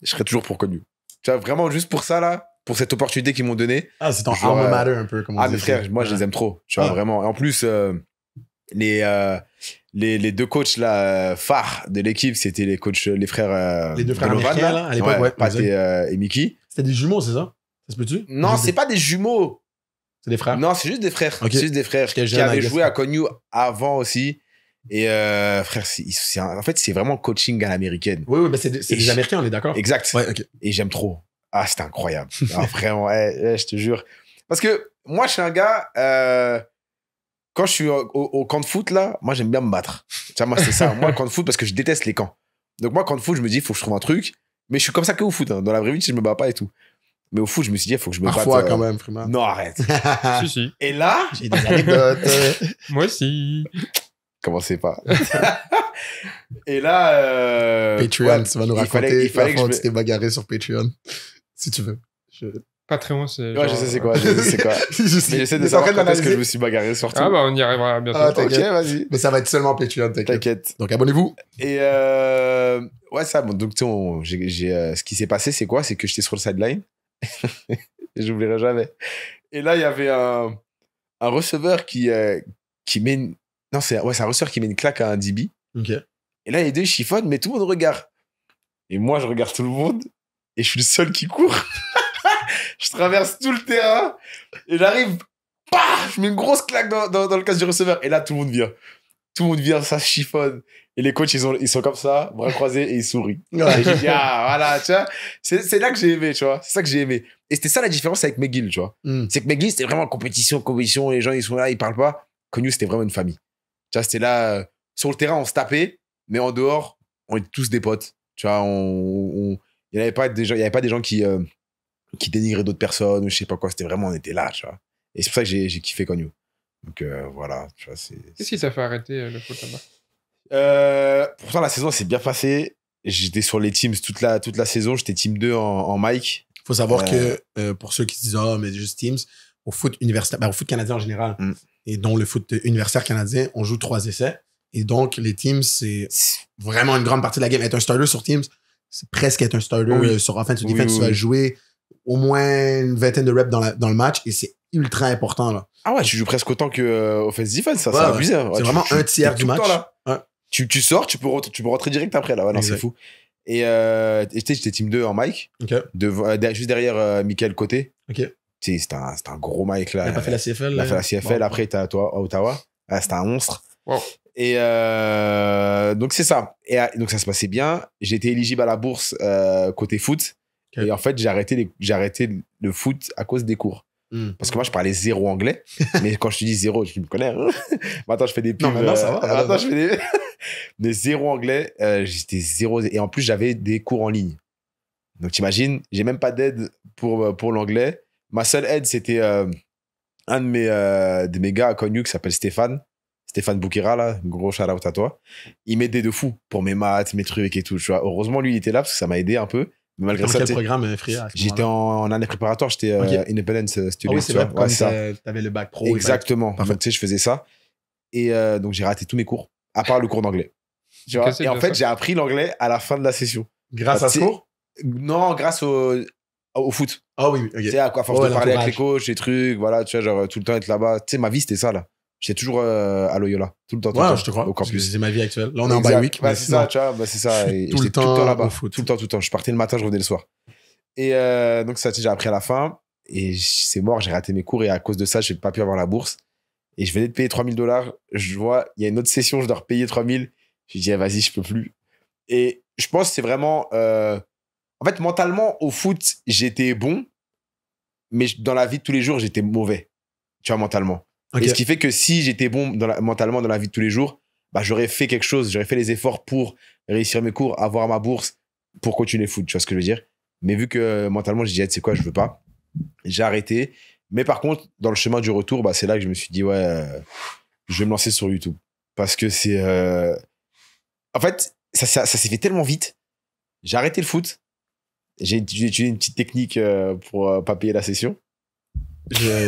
je serais toujours pour Cognou. Tu vois vraiment juste pour ça là pour cette opportunité qu'ils m'ont donnée. Ah c'est ton mater un peu comme on Ah mais mes moi je les aime trop. Tu vois vraiment. Et en plus euh, les, les, deux coachs là, euh, phares de l'équipe, c'était les coachs, les frères. Euh, les deux frères là, à l'époque, et, Mickey. C'était des jumeaux, c'est ça Ça se peut-tu Non, c'est pas des jumeaux. C'est des frères Non, c'est juste des frères. C'est juste des frères qui avaient joué à Cognou avant aussi. Et frère, en fait, c'est vraiment coaching à l'américaine. Oui, oui, c'est des Américains, on est d'accord Exact. Et j'aime trop. Ah, c'était incroyable. [laughs] ah, vraiment, ouais, eh, eh, je te jure. Parce que moi, je suis un gars, quand je suis au, camp de foot, là, moi, j'aime bien me battre. Tiens, moi, c'est ça. moi, [laughs] camp de foot, parce que je déteste les camps. Donc, moi, camp de foot, je me dis, il faut que je trouve un truc. Mais je suis comme ça que au foot. Hein. Dans la vraie vie, je me bats pas et tout. Mais au foot, je me suis dit, il faut que je me batte. Parfois, euh, quand même, Frima. Non, arrête. [laughs] si, si. Et là, j'ai des anecdotes. [laughs] moi aussi. Commencez pas. et là. Euh... Patreon, tu vas nous raconter. Il fallait, il fallait que, je me... bagarré sur Patreon. Si tu veux. Je... Patreon, c'est. Ouais, je sais c'est euh, quoi, je sais c'est quoi. [laughs] mais j'essaie de savoir quand est-ce que je me suis bagarré sur tout. Ah bah on y arrivera bientôt. Ah t'inquiète, vas-y. Mais ça va être seulement Patreon, t'inquiète. Donc abonnez-vous. Et euh... ouais ça, bon, donc tu sais, j'ai, euh, ce qui s'est passé, c'est quoi C'est que j'étais sur le sideline. [laughs] J'oublierai jamais. Et là, il y avait un, un receveur qui, euh, qui met une... Non, c'est ouais, un receveur qui met une claque à un DB. Ok. Et là, les deux chiffonnent, mais tout le monde regarde. Et moi, je regarde tout le monde et je suis le seul qui court. [laughs] Je traverse tout le terrain et j'arrive. paf je mets une grosse claque dans, dans, le casque du receveur. Et là, tout le monde vient. Tout le monde vient, ça chiffonne. Et les coachs, ils, ont, ils sont comme ça, bras croisés, et ils sourient. Ah, voilà, tu vois. C'est là que j'ai aimé, tu vois. C'est ça que j'ai aimé. Et c'était ça la différence avec McGill, tu vois. Hmm. C'est que McGill, c'était vraiment compétition, compétition. Les gens, ils sont là, ils parlent pas. Connu, c'était vraiment une famille. Tu vois, c'était là. Euh, sur le terrain, on se tapait, mais en dehors, on était tous des potes. Tu vois, il n'y avait pas des gens, il avait pas des gens qui, euh, qui dénigrait d'autres personnes je sais pas quoi. C'était vraiment, on était là, tu vois. Et c'est pour ça que j'ai kiffé connu Donc euh, voilà, tu vois, Qu'est-ce qui t'a fait arrêter euh, le foot là-bas euh, Pourtant, la saison s'est bien passée. J'étais sur les teams toute la, toute la saison. J'étais team 2 en, en Mike. faut savoir que pour ceux qui se disent, oh, mais juste teams, au foot universitaire, ben, au foot canadien en général, mm. et dans le foot universitaire canadien, on joue trois essais. Et donc, les teams, c'est vraiment une grande partie de la game. Être un starter sur teams, c'est presque être un starter sur offense ou defense. tu vas jouer au moins une vingtaine de reps dans, dans le match et c'est ultra important. Là. Ah ouais, tu joues presque autant que euh, Offense ça, c'est hein. vraiment un tiers du match. Tu, tu, sors, tu peux, tu peux rentrer direct après. là. c'est fou. Et euh, j'étais team 2 en Mike, de, euh, juste derrière euh, Michael Côté. Ok. c'est un, un, gros Mike là. Il pas fait la CFL. Il a fait la CFL, après t'as toi à Ottawa. Ah, c'était un monstre. Et donc c'est ça. Et donc ça se passait bien. J'étais éligible à la bourse côté foot. Et en fait, j'ai arrêté, j'ai arrêté le foot à cause des cours. Hmm. Parce que moi, je parlais zéro anglais. [laughs] mais quand je te dis zéro, je me connais. Hein. [laughs] Maintenant, je fais des pubs. Non, maintenant, ça euh, va. je fais des... [laughs] mais zéro anglais, euh, j'étais zéro. Et en plus, j'avais des cours en ligne. Donc, t'imagines, j'ai même pas d'aide pour, euh, pour l'anglais. Ma seule aide, c'était un de mes, de mes gars connus qui s'appelle Stéphane. Stéphane Boukira, là, gros shout out à toi. Il m'aidait de fou pour mes maths, mes trucs et tout. Heureusement, lui, il était là parce que ça m'a aidé un peu. Malgré dans ça, quel programme, euh, J'étais en, année préparatoire, j'étais euh, okay. euh, Independence Studio. Ah oui, c'est vrai, ouais, ça. Avais le bac pro. Exactement. En fait, tu sais, je faisais ça. Et euh, donc, j'ai raté tous mes cours, à part le cours d'anglais. et en fait, j'ai appris l'anglais à la fin de la session. Grâce bah, à ce cours Non, grâce au, au foot. Ah oui, ok. Tu sais, à quoi, force de parler avec les coachs, les trucs, voilà, tu vois, genre, tout le temps être là-bas. Tu sais, ma vie, c'était ça, là. J'étais toujours euh, à Loyola, tout le temps. Tout temps, je te crois. Au campus. C'est ma vie actuelle. Là, on est en bye week. Bah, c'est ça, tu vois, c'est ça. tout, le temps, tout le temps là-bas. Tout le temps, tout le temps. Je partais le matin, je revenais le soir. Et euh, donc, ça, j'ai appris à la fin. Et c'est mort, j'ai raté mes cours. Et à cause de ça, j'ai pas pu avoir la bourse. Et je venais de payer 3000 dollars. Je vois, il y a une autre session, je dois repayer 3000. Je dis, ah, vas-y, je peux plus. Et je pense que c'est vraiment. Euh, en fait, mentalement, au foot, j'étais bon. Mais dans la vie de tous les jours, j'étais mauvais. Tu vois, mentalement ce qui fait que si j'étais bon mentalement dans la vie de tous les jours, bah, j'aurais fait quelque chose, j'aurais fait les efforts pour réussir mes cours, avoir ma bourse, pour continuer le foot, tu vois ce que je veux dire Mais vu que euh, mentalement, je dit ah, « c'est quoi, je veux pas, j'ai arrêté. Mais par contre, dans le chemin du retour, bah, c'est là que je me suis dit, ouais, euh, je vais me lancer sur YouTube. Parce que c'est... Euh, en fait, ça, s'est fait tellement vite. J'ai arrêté le foot. J'ai étudié une petite technique pour pas payer la session.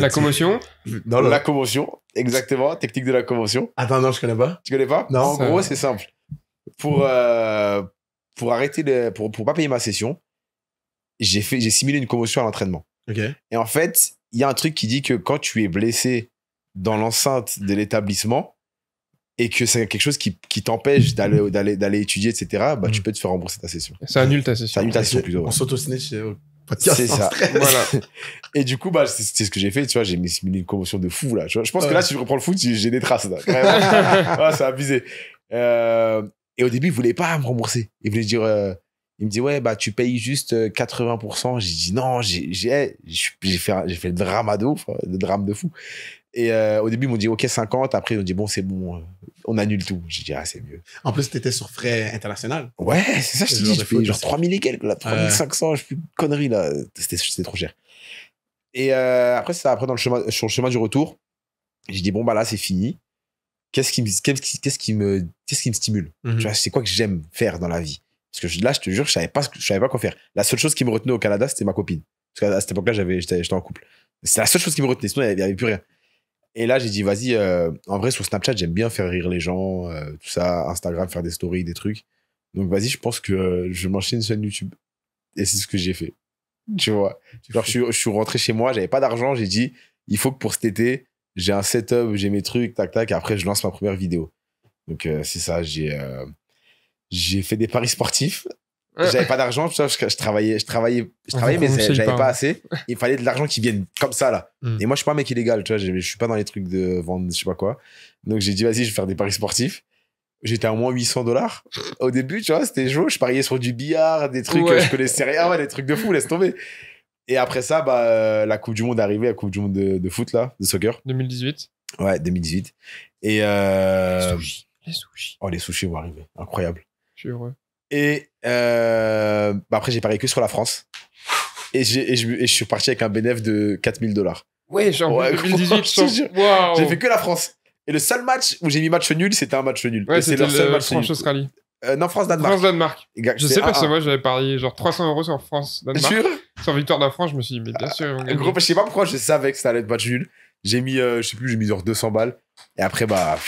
La commotion non, La commotion, exactement, technique de la commotion. Attends, non, je connais pas. Tu connais pas Non. En gros, c'est simple. Pour, euh, pour arrêter, pour, pas payer ma session, j'ai simulé une commotion à l'entraînement. Et en fait, il y a un truc qui dit que quand tu es blessé dans l'enceinte de l'établissement et que c'est quelque chose qui, qui t'empêche d'aller étudier, etc., bah, hmm. tu peux te faire rembourser ta session. Ça annule ta session. Ça annule ta session plutôt. On s'auto-snitch c'est ça. Voilà. Et du coup, bah, c'est ce que j'ai fait. Tu vois, j'ai mis une commotion de fou, là. Je pense que là, si je reprends le foot, j'ai des traces, là. ah, [laughs] c'est abusé. Euh, et au début, il voulait pas me rembourser. Il voulait dire, euh, il me dit, ouais, bah, tu payes juste 80%. Euh, j'ai dit, non, j'ai, j'ai, j'ai fait, j'ai fait le drama hein, le drame de fou. Et euh, au début, ils m'ont dit, OK, 50. Après, ils m'ont dit, bon, c'est bon, euh, on annule tout. J'ai dit, ah, c'est mieux. En plus, t'étais sur frais international. Ouais, c'est ça, je te dis. Genre, genre 3000 et quelques, là, 3500, euh... je fais une connerie, là. C'était trop cher. Et euh, après, ça, après, dans le chemin, sur le chemin du retour, j'ai dit, bon, bah là, c'est fini. Qu'est-ce qui, qui, qui, me, qu'est-ce qui me stimule mhm. c'est quoi que j'aime faire dans la vie Parce que là, je te jure, je savais pas, je savais pas quoi faire. La seule chose qui me retenait au Canada, c'était ma copine. Parce qu'à cette époque-là, j'étais en couple. C'est la seule chose qui me retenait, sinon il n'y avait plus rien. Et là, j'ai dit, vas-y, euh, en vrai, sur Snapchat, j'aime bien faire rire les gens, euh, tout ça, Instagram, faire des stories, des trucs. Donc, vas-y, je pense que euh, je m'enchaîne une chaîne YouTube. Et c'est ce que j'ai fait. Hmm. Tu vois. je, suis, rentré chez moi, j'avais pas d'argent, j'ai dit, il faut que pour cet été, j'ai un setup, j'ai mes trucs, tac, tac, et après, je lance ma première vidéo. Donc, c'est ça, j'ai j'ai fait des paris sportifs. J'avais pas d'argent, je, je, travaillais, je travaillais, je travaillais, mais j'avais pas, assez. Il fallait de l'argent qui vienne comme ça, là. Hmm. Et moi, je suis pas un mec illégal, tu vois, je, suis pas dans les trucs de vendre, je sais pas quoi. Donc, j'ai dit, vas-y, je vais faire des paris sportifs. J'étais à moins 800 dollars. Au début, tu vois, c'était chaud. Je pariais sur du billard, des trucs, euh, je connaissais rien, ouais, des trucs de fou, laisse tomber. Et après ça, bah, euh, la Coupe du Monde est arrivée, la Coupe du Monde de, foot, là, de soccer. 2018. Ouais, 2018. Et. Euh, les sushis. Les sushis. Oh, les sushis vont arriver. Incroyable. Je suis heureux. Et euh, bah après, j'ai parié que sur la France. Et, et, je, et je suis parti avec un bénéfice de 4000 dollars. Ouais, genre 2018. J'ai fait que la France. Et le seul match où j'ai mis match nul, c'était un match nul. Ouais, c'est leur seul match France-Australie. Euh, non, France-Danemark. France-Danemark. Je sais pas, moi j'avais parié genre 300 euros sur France-Danemark. Sur victoire de la France, je me suis dit, mais bien sûr. gros, je sais pas pourquoi je savais que ça allait être match nul. J'ai mis, euh, je sais plus, j'ai mis genre 200 balles. Et après, bah.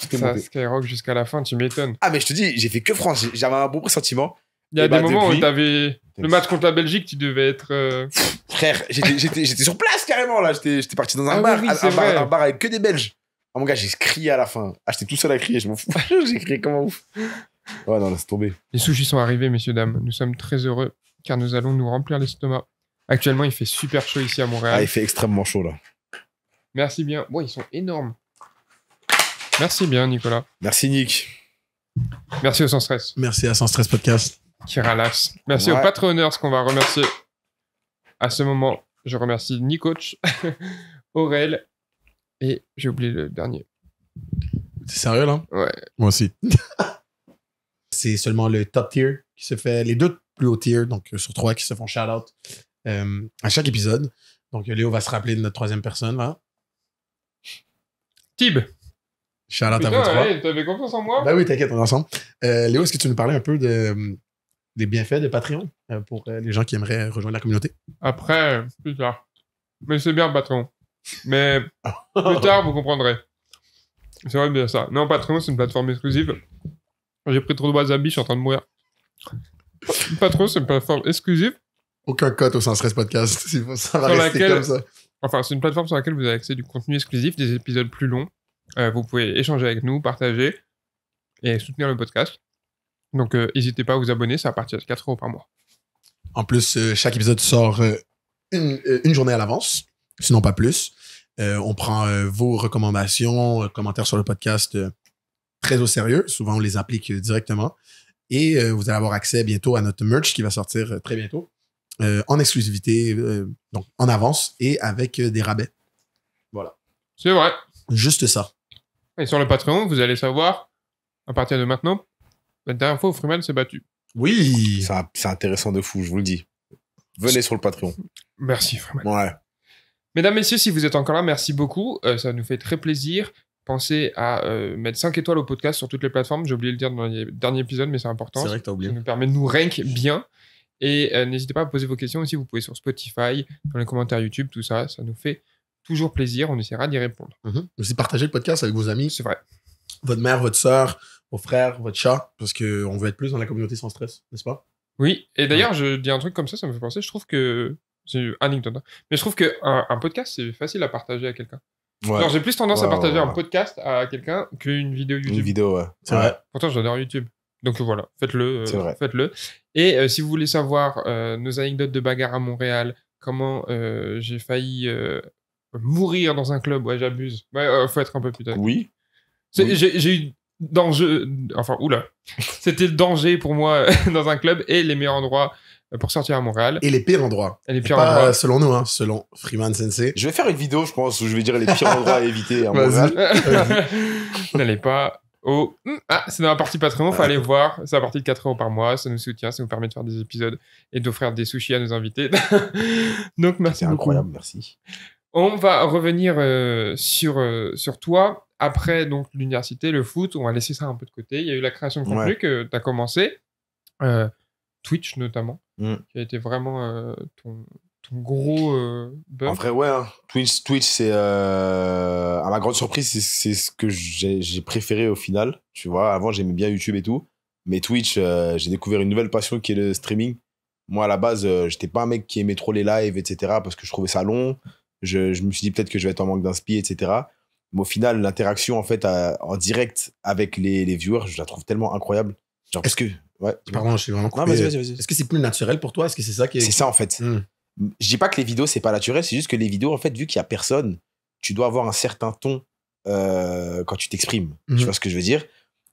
Ça, Skyrock jusqu'à la fin, tu m'étonnes. Ah, mais je te dis, j'ai fait que France. J'avais un bon pressentiment. Il y a des bah, moments où t'avais le match contre la Belgique, tu devais être. Euh, Frère, j'étais sur place carrément là. J'étais parti dans ah un, bar, avec que des Belges. Ah mon gars, j'ai crié à la fin. Ah, j'étais tout seul à crier, je m'en fous. [laughs] j'ai crié comme un ouf. Ouais, non, c'est tomber. Les sushis sont arrivés, messieurs, dames. Nous sommes très heureux car nous allons nous remplir l'estomac. Actuellement, il fait super chaud ici à Montréal. Ah, il fait extrêmement chaud là. Merci bien. Bon, ils sont énormes. Merci bien, Nicolas. Merci, Nick. Merci au Sans Stress. Merci à Sans Stress Podcast. Qui ralasse. Merci au aux ce qu'on va remercier. À ce moment, je remercie Nicoach, [laughs] Aurel et j'ai oublié le dernier. C'est sérieux, là Ouais. Moi aussi. [laughs] C'est seulement le top tier qui se fait, les deux plus hauts tiers, donc euh, sur trois, qui se font shout-out euh, à chaque épisode. Donc Léo va se rappeler de notre troisième personne, là. Hein? Tib out à T'avais confiance en moi? bah oui, t'inquiète, on est ensemble. Euh, Léo, est-ce que tu nous parlais un peu des bienfaits de Patreon euh, pour euh, les gens qui aimeraient rejoindre la communauté? Après, plus tard. Mais c'est bien Patreon. Mais plus [laughs] tard, vous comprendrez. C'est vrai bien ça. Non, Patreon, c'est une plateforme exclusive. J'ai pris trop de wasabi, je suis en train de mourir. Patreon, c'est une plateforme exclusive. Aucun code au sens reste podcast. Ça [laughs] va rester comme ça. Enfin, c'est une plateforme sur laquelle vous avez accès du contenu exclusif, des épisodes plus longs, euh, vous pouvez échanger avec nous, partager et soutenir le podcast. Donc, euh, n'hésitez pas à vous abonner, ça à partir de 4 euros par mois. En plus, euh, chaque épisode sort une, journée à l'avance, sinon pas plus. on prend vos recommandations, commentaires sur le podcast très au sérieux. Souvent, on les applique directement. Et vous allez avoir accès bientôt à notre merch qui va sortir très bientôt en exclusivité, donc en avance et avec des rabais. Voilà. C'est vrai. Juste ça. Et sur le Patreon, vous allez savoir, à partir de maintenant, la dernière fois où Freeman s'est battu. Oui C'est intéressant de fou, je vous le dis. Venez sur le Patreon. Merci Freeman. Ouais. Mesdames, messieurs, si vous êtes encore là, merci beaucoup. Euh, ça nous fait très plaisir. Pensez à euh, mettre 5 étoiles au podcast sur toutes les plateformes. J'ai oublié de le dire dans le dernier épisode, mais c'est important. C'est vrai que t'as oublié. Ça nous permet de nous rank bien. Et euh, n'hésitez pas à poser vos questions aussi. Vous pouvez sur Spotify, dans les commentaires YouTube, tout ça. Ça nous fait toujours plaisir, on essaiera d'y répondre. Mm Aussi, partagez le podcast avec vos amis. C'est vrai. Votre mère, votre soeur, vos frères, votre chat, parce qu'on veut être plus dans la communauté sans stress, n'est-ce pas Oui, et d'ailleurs, je dis un truc comme ça, ça me fait penser, je trouve que. C'est anecdote, hein, mais je trouve qu'un un podcast, c'est facile à partager à quelqu'un. j'ai plus tendance à partager un podcast à quelqu'un qu'une vidéo YouTube. Une vidéo, C'est vrai. Pourtant, j'adore YouTube. Donc voilà, faites-le. Euh, faites-le. Et euh, si vous voulez savoir euh, nos anecdotes de bagarre à Montréal, comment j'ai failli Mourir dans un club, ouais, j'abuse. Ouais, euh, faut être un peu putain. Oui. oui. J'ai eu danger. Enfin, oula. [laughs] C'était le danger pour moi [laughs] dans un club et les meilleurs endroits euh, pour sortir à Montréal. Et les pires endroits. Et les pires endroits. selon nous, hein, selon Freeman Sensei. Je vais faire une vidéo, je pense, où je vais dire les pires endroits à éviter à Montréal. [laughs] N'allez pas au. Hmm, ah, c'est dans la partie Patreon, faut ah. aller voir. C'est à partir de 4 euros par mois. Ça nous soutient, ça nous permet de faire des épisodes et d'offrir des sushis à nos invités. Donc, merci. C'est incroyable, merci. On va revenir euh, sur, euh, sur toi. Après donc l'université, le foot, on va laisser ça un peu de côté. Il y a eu la création de contenu que tu as commencé, euh, Twitch notamment, mm. qui a été vraiment ton, gros En vrai, ouais. Hein. Twitch, Twitch c'est à ma grande surprise, c'est ce que j'ai préféré au final. Tu vois, avant j'aimais bien YouTube et tout, mais Twitch, j'ai découvert une nouvelle passion qui est le streaming. Moi, à la base, j'étais pas un mec qui aimait trop les lives, etc., parce que je trouvais ça long je, me suis dit peut-être que je vais être en manque d'inspi, etc. Mais au final, l'interaction en fait en direct avec les, les, viewers, je la trouve tellement incroyable. est-ce que. Ouais. je suis vraiment Est-ce que c'est plus naturel pour toi Est-ce que c'est ça qui est. C'est ça en fait. Hmm. Je dis pas que les vidéos, c'est pas naturel, c'est juste que les vidéos, en fait, vu qu'il y a personne, tu dois avoir un certain ton euh, quand tu t'exprimes. Tu hmm. vois ce que je veux dire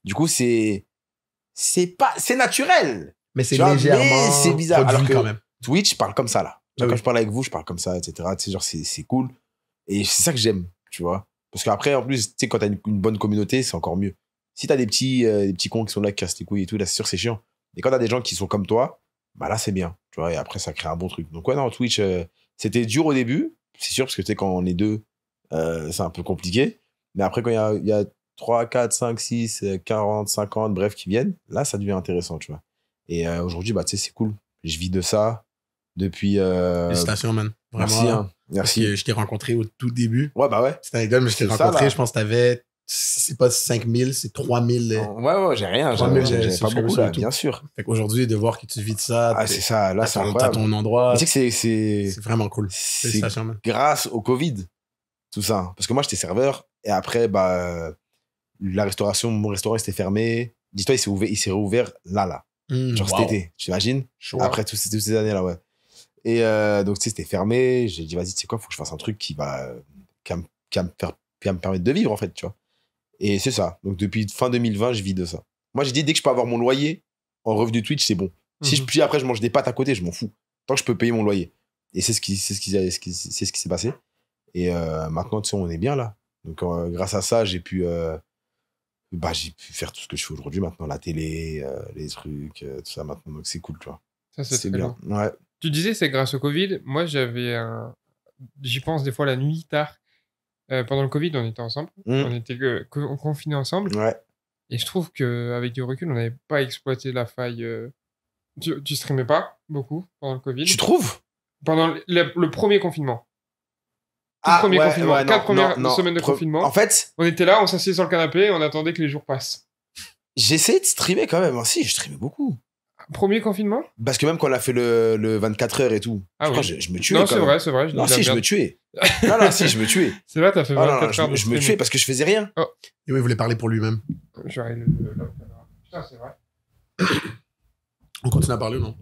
Du coup, c'est. C'est pas. C'est naturel Mais c'est légèrement. C'est bizarre. Alors que Twitch parle comme ça là. Ah quand je parle avec vous, je parle comme ça, etc. Tu sais, genre, c'est cool. Et c'est ça que j'aime, tu vois. Parce qu'après, en plus, tu sais, quand t'as une, une, bonne communauté, c'est encore mieux. Si t'as des petits, euh, des petits cons qui sont là, qui cassent les couilles et tout, là, c'est sûr, c'est chiant. Mais quand t'as des gens qui sont comme toi, bah là, c'est bien, tu vois. Et après, ça crée un bon truc. Donc, ouais, non, Twitch, euh, c'était dur au début, c'est sûr, parce que tu sais, quand on est deux, euh, c'est un peu compliqué. Mais après, quand il y a, y a 3, 4, 5, 6, 40, 50, bref, qui viennent, là, ça devient intéressant, tu vois. Et aujourd'hui, bah, tu sais, c'est cool. Je vis de ça depuis. Euh, Félicitations, man. Vraiment. Merci. Hein. Merci. je t'ai rencontré au tout début. Ouais, bah ouais. C'était un mais je t'ai rencontré, je pense que t'avais. C'est pas 5000, c'est 3000. Euh, ouais, ouais, j'ai rien. J'ai euh, pas beaucoup, bien sûr. aujourd'hui de voir que tu vis de ça. Ah, c'est ça, là, c'est T'as ton endroit. Tu sais que c'est. C'est vraiment cool. Félicitations, man. Grâce au Covid, tout ça. Parce que moi, j'étais serveur et après, bah, la restauration, mon restaurant, s'était fermé. Dis-toi, il s'est réouvert là, là. Mmh, Genre cet été, tu t'imagines hein. Après toutes ces années-là, ouais. Et euh, donc, tu sais, c'était fermé. J'ai dit, vas-y, tu sais quoi, faut que je fasse un truc qui va, me, permettre de vivre, en fait, tu vois. Et c'est ça. Donc, depuis fin 2020, je vis de ça. Moi, j'ai dit, dès que je peux avoir mon loyer en revenu Twitch, c'est bon. Si je, mhm. puis après, je mange des pâtes à côté, je m'en fous. Tant que je peux payer mon loyer. Et c'est ce qui c'est ce qui, s'est passé. Et euh, maintenant, tu sais, on est bien là. Donc, euh, grâce à ça, j'ai pu, bah, j'ai pu faire tout ce que je fais aujourd'hui maintenant, la télé, les trucs, tout ça maintenant. Donc, c'est cool, tu vois. Ça, c'est bien. bien. Ouais. Tu disais, c'est grâce au Covid. Moi, j'avais un. J'y pense des fois la nuit tard. Euh, pendant le Covid, on était ensemble. Mm. On était confiné ensemble. Et je trouve qu'avec du recul, on n'avait pas exploité la faille. Euh, tu, streamais pas beaucoup pendant le Covid Tu trouves Pendant le, premier confinement. Ah premier confinement. quatre premières semaines de confinement. En fait, On était là, on s'asseyait sur le canapé, on attendait que les jours passent. j'essayais de streamer quand même. aussi, je streamais beaucoup. Premier confinement Parce que même quand on a fait le, le 24 h et tout, je, crois me tuais. Non, c'est vrai, c'est vrai. non, si, je me tuais. non, non, si, je me tuais. C'est vrai, t'as fait 24 h non, non, Je, me tuais parce que je faisais rien. Et oui, il voulait parler pour lui-même. Putain, c'est vrai. On continue à parler, non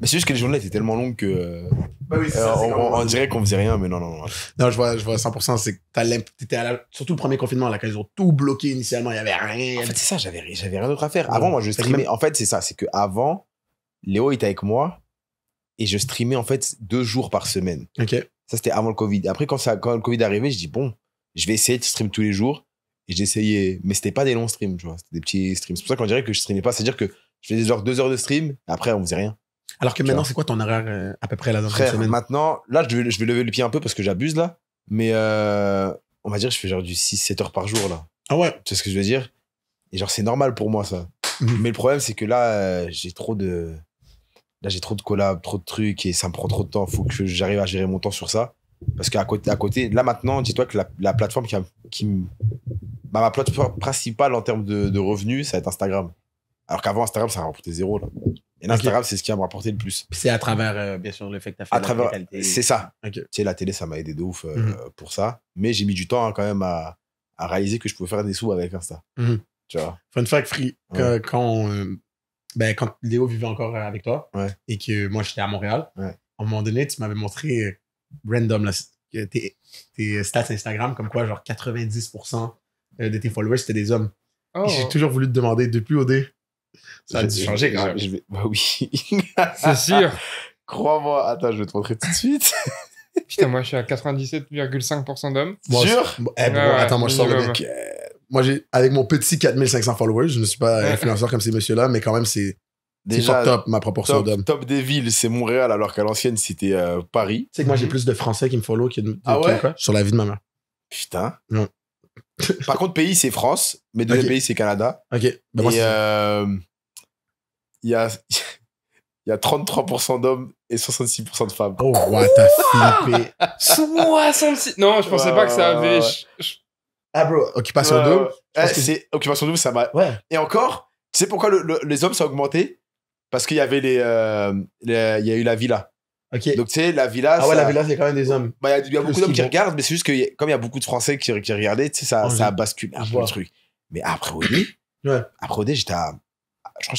Mais c'est juste que les journées étaient tellement longues que. on, dirait qu'on faisait rien, mais non, non, non. Non, je vois, je vois 100%. C'est que t'étais à la, surtout le premier confinement, là, quand ils ont tout bloqué initialement, il n'y avait rien. En fait, c'est ça, j'avais, j'avais rien d'autre à faire. Avant, moi, je streamais. En fait, c'est ça, c'est que avant, Léo était avec moi et je streamais, en fait, deux jours par semaine. OK. Ça, c'était avant le Covid. Après, quand, ça, quand le Covid est arrivé, je dis, bon, je vais essayer de stream tous les jours. Et j'essayais, mais c'était pas des longs streams, tu vois. C'était des petits streams. C'est pour ça qu'on dirait que je streamais pas. C'est-à-dire que je faisais genre deux heures de stream, après, on faisait rien. Alors que maintenant, c'est quoi ton horaire euh, à peu près là dans semaine maintenant, là, je vais, je vais lever le pied un peu parce que j'abuse là. Mais euh, on va dire, je fais genre du 6-7 heures par jour là. Ah ouais Tu sais ce que je veux dire Et genre, c'est normal pour moi ça. Mhm. Mais le problème, c'est que là, euh, j'ai trop de. Là, j'ai trop de collabs, trop de trucs et ça me prend trop de temps. Faut que j'arrive à gérer mon temps sur ça. Parce qu'à côté, à côté, là maintenant, dis-toi que la, plateforme qui, bah, ma plateforme principale en termes de, de revenus, ça va être Instagram. Alors qu'avant, Instagram, ça rapportait zéro. Et Instagram, c'est ce qui a me le plus. C'est à travers, euh, bien sûr, le fait que tu as fait à travers, C'est ça. Tu sais, la télé, ça m'a aidé de ouf euh, mhm. pour ça. Mais j'ai mis du temps hein, quand même à, réaliser que je pouvais faire des sous avec Insta. Mhm. Tu vois. Fun fact, Free, quand, euh, ben, Léo vivait encore avec toi et que moi, j'étais à Montréal, à un moment donné, tu m'avais montré random tes, stats Instagram, comme quoi, genre 90% de tes followers, c'était des hommes. J'ai oh. toujours voulu te demander depuis OD, ça a dû changer quand même. Bah oui. [laughs] C'est sûr. [laughs] Crois-moi. Attends, je vais te montrer tout de suite. [laughs] Putain, moi, je suis à 97,5% d'hommes. Sûr eh, Attends, moi, je sors avec... mec euh, moi, j'ai... Avec mon petit 4500 followers, je ne suis pas influenceur comme ces messieurs-là, mais quand même, c'est... Déjà, top, ma proportion d'hommes. Top des villes, c'est Montréal, alors qu'à l'ancienne, c'était euh, Paris. Tu sais que moi, j'ai mm-hmm. plus de Français qui me follow que de, de ah Sur la vie de ma mère. Putain. Non. [laughs] Par contre, pays, c'est France, mais deuxième pays, c'est Canada. Ok. Bah, et euh, [laughs] il y, a, y a 33% d'hommes et 66% de femmes. Oh, t'as flippé. 66 Non, je pensais pas que ça avait. Ah, bro, Occupation je pense eh, que c'est Occupation double ça m'a. Et encore, tu sais pourquoi les hommes, ça a augmenté Parce qu'il y avait euh, les. Il y a eu la villa. Donc, tu sais, la villa. Ah ouais, ça... la villa, c'est quand même des hommes. Bah, il bah, y, y a, beaucoup d'hommes qui regardent, mais c'est juste que comme il y a beaucoup de Français qui, qui regardaient, ça, ça a basculé un peu le truc. Mais après Odé, après j'étais à. Je crois que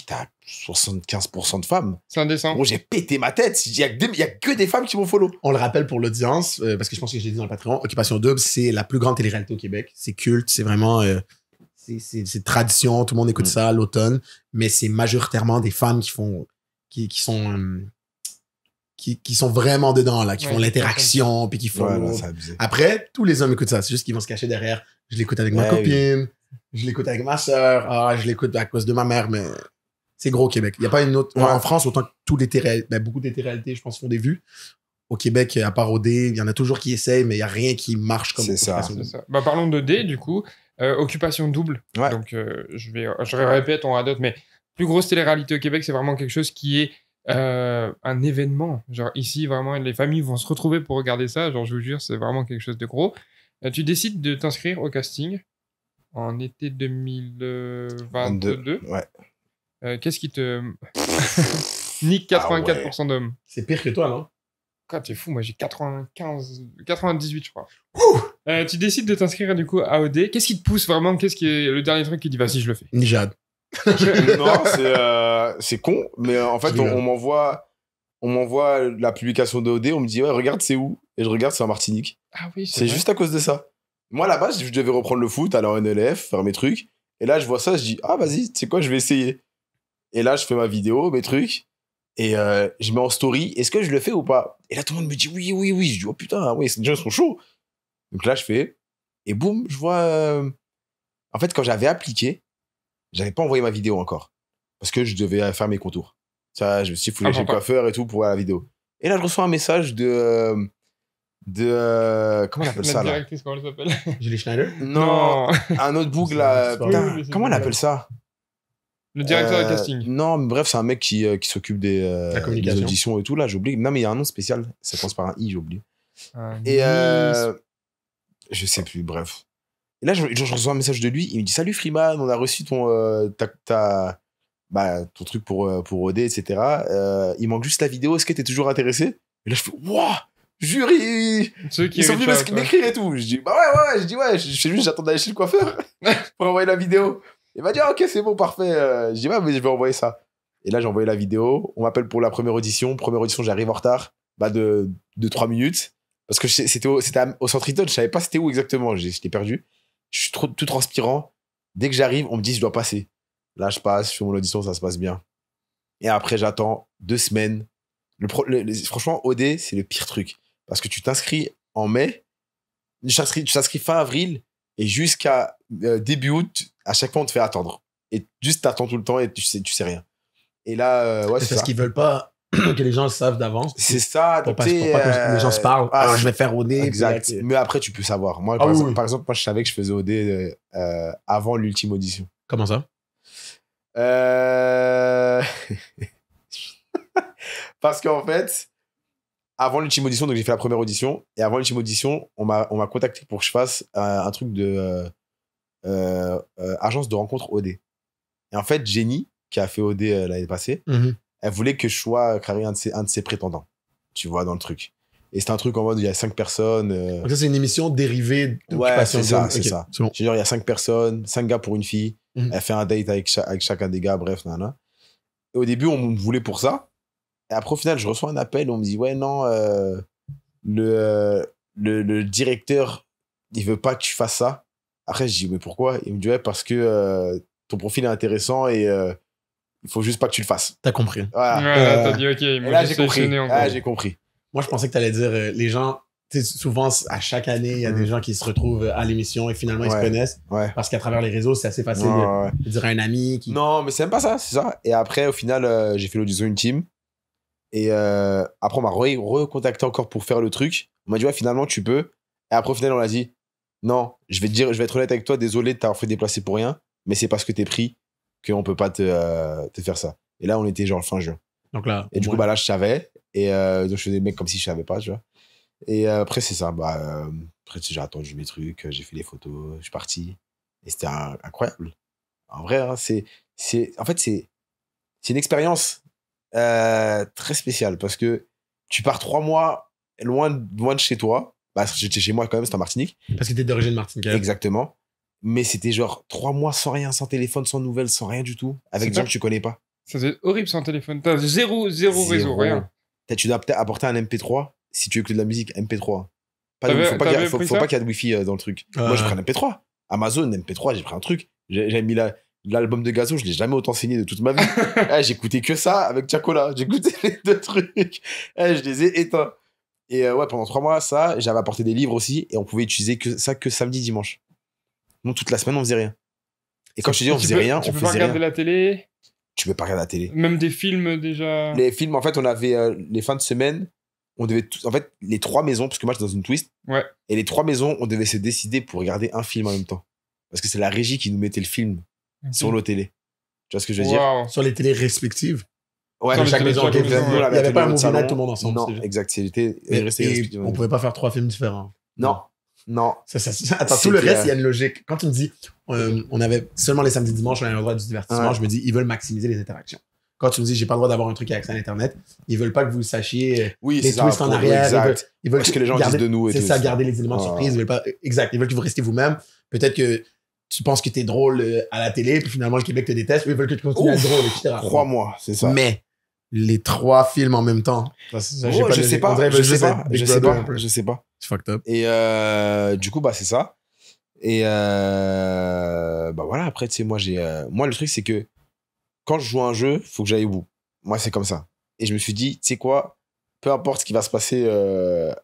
j'étais à 75% de femmes. C'est indécent. Bon, j'ai pété ma tête. Il n'y a, que des femmes qui m'ont follow. On le rappelle pour l'audience, euh, parce que je pense que j'ai dit dans le Patreon, Occupation Double, c'est la plus grande télé-réalité au Québec. C'est culte, c'est vraiment. Euh, c'est tradition, tout le monde écoute mm. ça l'automne, mais c'est majoritairement des femmes qui font. qui, qui sont. Euh, qui, sont vraiment dedans, là, qui font l'interaction, puis qui font. Après, tous les hommes écoutent ça. C'est juste qu'ils vont se cacher derrière. Je l'écoute avec ma copine, je l'écoute avec ma soeur, ah, je l'écoute à cause de ma mère, mais c'est gros au Québec. Il n'y a pas une autre. En France, autant que tous les ben, beaucoup des je pense, font des vues. Au Québec, à part au D, il y en a toujours qui essayent, mais il n'y a rien qui marche comme ça. ça. Bah, parlons de D, du coup. Euh, occupation double. Donc, euh, je, vais, je répète, on d'autres, mais plus grosse télé-réalité au Québec, c'est vraiment quelque chose qui est euh, un événement. Genre ici, vraiment, les familles vont se retrouver pour regarder ça. Genre, je vous jure, c'est vraiment quelque chose de gros. Euh, tu décides de t'inscrire au casting en été 2022. Ouais. Euh, qu'est-ce qui te [laughs] nique 84% ah d'hommes C'est pire que toi, non Quoi, ah, t'es fou, moi j'ai 95, 98, je crois. tu décides de t'inscrire du coup à OD. Qu'est-ce qui te pousse vraiment Qu'est-ce qui est le dernier truc qui dit vas-y, je le fais Nijad. [laughs] non, c'est euh, c'est con, mais en fait, on, m'envoie on m'envoie la publication de OD, on me dit ouais, regarde c'est où et je regarde c'est en Martinique. Ah c'est juste à cause de ça. Moi la base je devais reprendre le foot, aller en NLF, faire mes trucs et là je vois ça, je dis ah vas-y, tu sais quoi, je vais essayer. Et là, je fais ma vidéo, mes trucs et euh, je mets en story, est-ce que je le fais ou pas Et là tout le monde me dit oui oui oui, je dis oh putain, ah oui, ces gens sont chauds. Donc là, je fais et boum, je vois euh, en fait quand j'avais appliqué, j'avais pas envoyé ma vidéo encore parce que je devais faire mes contours. Ça, je me suis foulé ah, chez le coiffeur et tout pour voir la vidéo. Et là, je reçois un message de. Euh, de euh, comment on appelle ça là comment elle s'appelle Julie Schneider Non, un autre boucle. là. comment on appelle ça le directeur de euh, casting. Non, mais bref, c'est un mec qui, qui s'occupe des, auditions et tout. Là, j'oublie. Non, mais il y a un nom spécial. Ça commence par un I, j'oublie. Et je sais plus, bref. Et là, je, reçois un message de lui. Il me dit Salut Freeman, on a reçu ton, euh, ta, bah, ton truc pour, euh, pour OD, etc. Euh, il manque juste la vidéo. Est-ce que t'es toujours intéressé Et là, je fais Wouah Jury qui Ils sont venus m'écrire et tout. Je dis Bah ouais, ouais, je dis Ouais, je, juste, j'attends d'aller chez le coiffeur [laughs] pour envoyer la vidéo. Il m'a dit ah, Ok, c'est bon, parfait. Je dis Ouais, mais je vais envoyer ça. Et là, j'ai envoyé la vidéo. On m'appelle pour la première audition. Première audition, j'arrive en retard bah, de, de 3 minutes. Parce que c'était au, au centre Eaton, je savais pas c'était où exactement, j'étais perdu je suis tout transpirant. Dès que j'arrive, on me dit, je dois passer. Là, je passe, je fais mon audition, ça se passe bien. Et après, j'attends deux semaines. Le, franchement, OD, c'est le pire truc. Parce que tu t'inscris en mai, tu t'inscris fin avril, et jusqu'à euh, début août, à chaque fois, on te fait attendre. Et juste, t'attends tout le temps et tu sais, tu sais rien. Et là, euh, ouais, c'est parce qu'ils veulent pas que les gens le savent d'avance. C'est ça. Pour pas, pour pas que les gens se parlent. Euh, ah, ah, je vais faire OD. Exact. mais après, tu peux savoir. Moi, ah par, exemple, moi, je savais que je faisais OD euh, euh, avant l'ultime audition. Comment ça [laughs] Parce qu'en fait, avant l'ultime audition, donc j'ai fait la première audition. Et avant l'ultime audition, on m'a contacté pour que je fasse un, truc de agence de rencontre OD. Et en fait, Jenny, qui a fait OD l'année passée, mhm elle voulait que je sois euh, un de ses, prétendants, tu vois, dans le truc. Et c'est un truc en mode, il y a cinq personnes. Euh, Donc ça, c'est une émission dérivée de Ouais, c'est ça, c'est ça. il y a cinq personnes, cinq gars pour une fille. Mhm. Elle fait un date avec, chacun des gars, bref, nana. Et au début, on me voulait pour ça. Et après, au final, je reçois un appel où on me dit, ouais, non, euh, le, le, directeur, il veut pas que tu fasses ça. Après, je dis, mais pourquoi Il me dit, ouais, parce que ton profil est intéressant et il faut juste pas que tu le fasses. T'as compris. Ouais, euh, t'as dit, OK, là, j'ai compris. Ah, j'ai compris. Moi, je pensais que t'allais dire, euh, les gens, souvent, à chaque année, il y a des mm. gens qui se retrouvent euh, à l'émission et finalement, ils se connaissent. Parce qu'à travers les réseaux, c'est assez facile de, dire à un ami. Qui... Non, mais c'est même pas ça, c'est ça. Et après, au final, j'ai fait l'audition une team. Et après, on m'a recontacté encore pour faire le truc. On m'a dit, ouais, finalement, tu peux. Et après, au final, on l'a dit, non, je vais, dire, je vais être honnête avec toi, désolé de t'avoir fait déplacer pour rien, mais c'est parce que t'es pris qu'on peut pas euh, te, faire ça. Et là, on était genre fin juin. Donc là, et du coup, bah, là, je savais. Et euh, je faisais des mecs comme si je savais pas, tu vois. Et euh, après, c'est ça. Bah, après, j'ai attendu mes trucs, j'ai fait les photos, je suis parti. Et c'était incroyable. En vrai, hein, c'est, c'est, en fait, c'est, une expérience très spéciale parce que tu pars trois mois loin, loin de chez toi. Bah, j'étais chez moi quand même, c'était en Martinique. Parce que tu es d'origine Martinique Exactement mais c'était genre trois mois sans rien, sans téléphone, sans nouvelles, sans rien du tout, avec des gens que tu connais pas. Ça c'est horrible sans téléphone. T'as zéro, zéro, réseau, rien. tu dois apporter un MP3 si tu veux que de la musique, MP3. Pas de, faut pas qu'il y ait de Wi-Fi euh, dans le truc. Moi, j'ai pris un MP3. Amazon, MP3, j'ai pris un truc. J'ai mis l'album de Gazo, je l'ai jamais autant saigné de toute ma vie. j'ai [laughs] eh, j'écoutais que ça avec j'ai J'écoutais les deux trucs. Eh, je les ai éteints. Et euh, ouais, pendant trois mois, ça, j'avais apporté des livres aussi, et on pouvait utiliser que ça que samedi, dimanche. Nous, toute la semaine, on faisait rien. Et quand je te dis on faisait rien, on faisait rien. Tu peux pas regarder la télé Tu peux pas regarder la télé. Même des films déjà. Les films, en fait, on avait euh, les fins de semaine, on devait tout, en fait les trois maisons parce que moi suis dans une twist. Ouais. Et les trois maisons, on devait se décider pour regarder un film en même temps parce que c'est la régie qui nous mettait le film sur nos télé. Tu vois ce que je veux dire Sur les télés respectives. Ouais, chaque maison, Il n'y avait pas un movie tout le monde ensemble. Non, exact. C'était. On pouvait pas faire trois films différents. Non, non. attends, tout le reste, il y a une logique. Quand tu me dis, euh, on avait seulement les samedis dimanches, on avait le droit du divertissement, je me dis, ils veulent maximiser les interactions. Quand tu me dis, j'ai pas le droit d'avoir un truc avec accès à Internet, ils veulent pas que vous sachiez. Euh, oui, les twists en arrière. Ils veulent, que, les gens garder, disent de nous. C'est ça, garder les éléments de surprise. Ils veulent exact. Ils veulent que vous restiez vous-même. Peut-être que tu penses que tu es drôle euh, à la télé, puis finalement le Québec te déteste, ils veulent que tu continues à être drôle, etc. Crois-moi, c'est ça. Mais les trois films en même temps. Ça, je, sais pas, je, je sais pas. Je sais pas. Je sais pas. Et euh, du coup, bah, c'est ça. Et euh, bah voilà, après, tu sais, moi, j'ai, euh, moi, le truc, c'est que quand je joue un jeu, il faut que j'aille au bout. Moi, c'est comme ça. Et je me suis dit, tu sais quoi, peu importe ce qui va se passer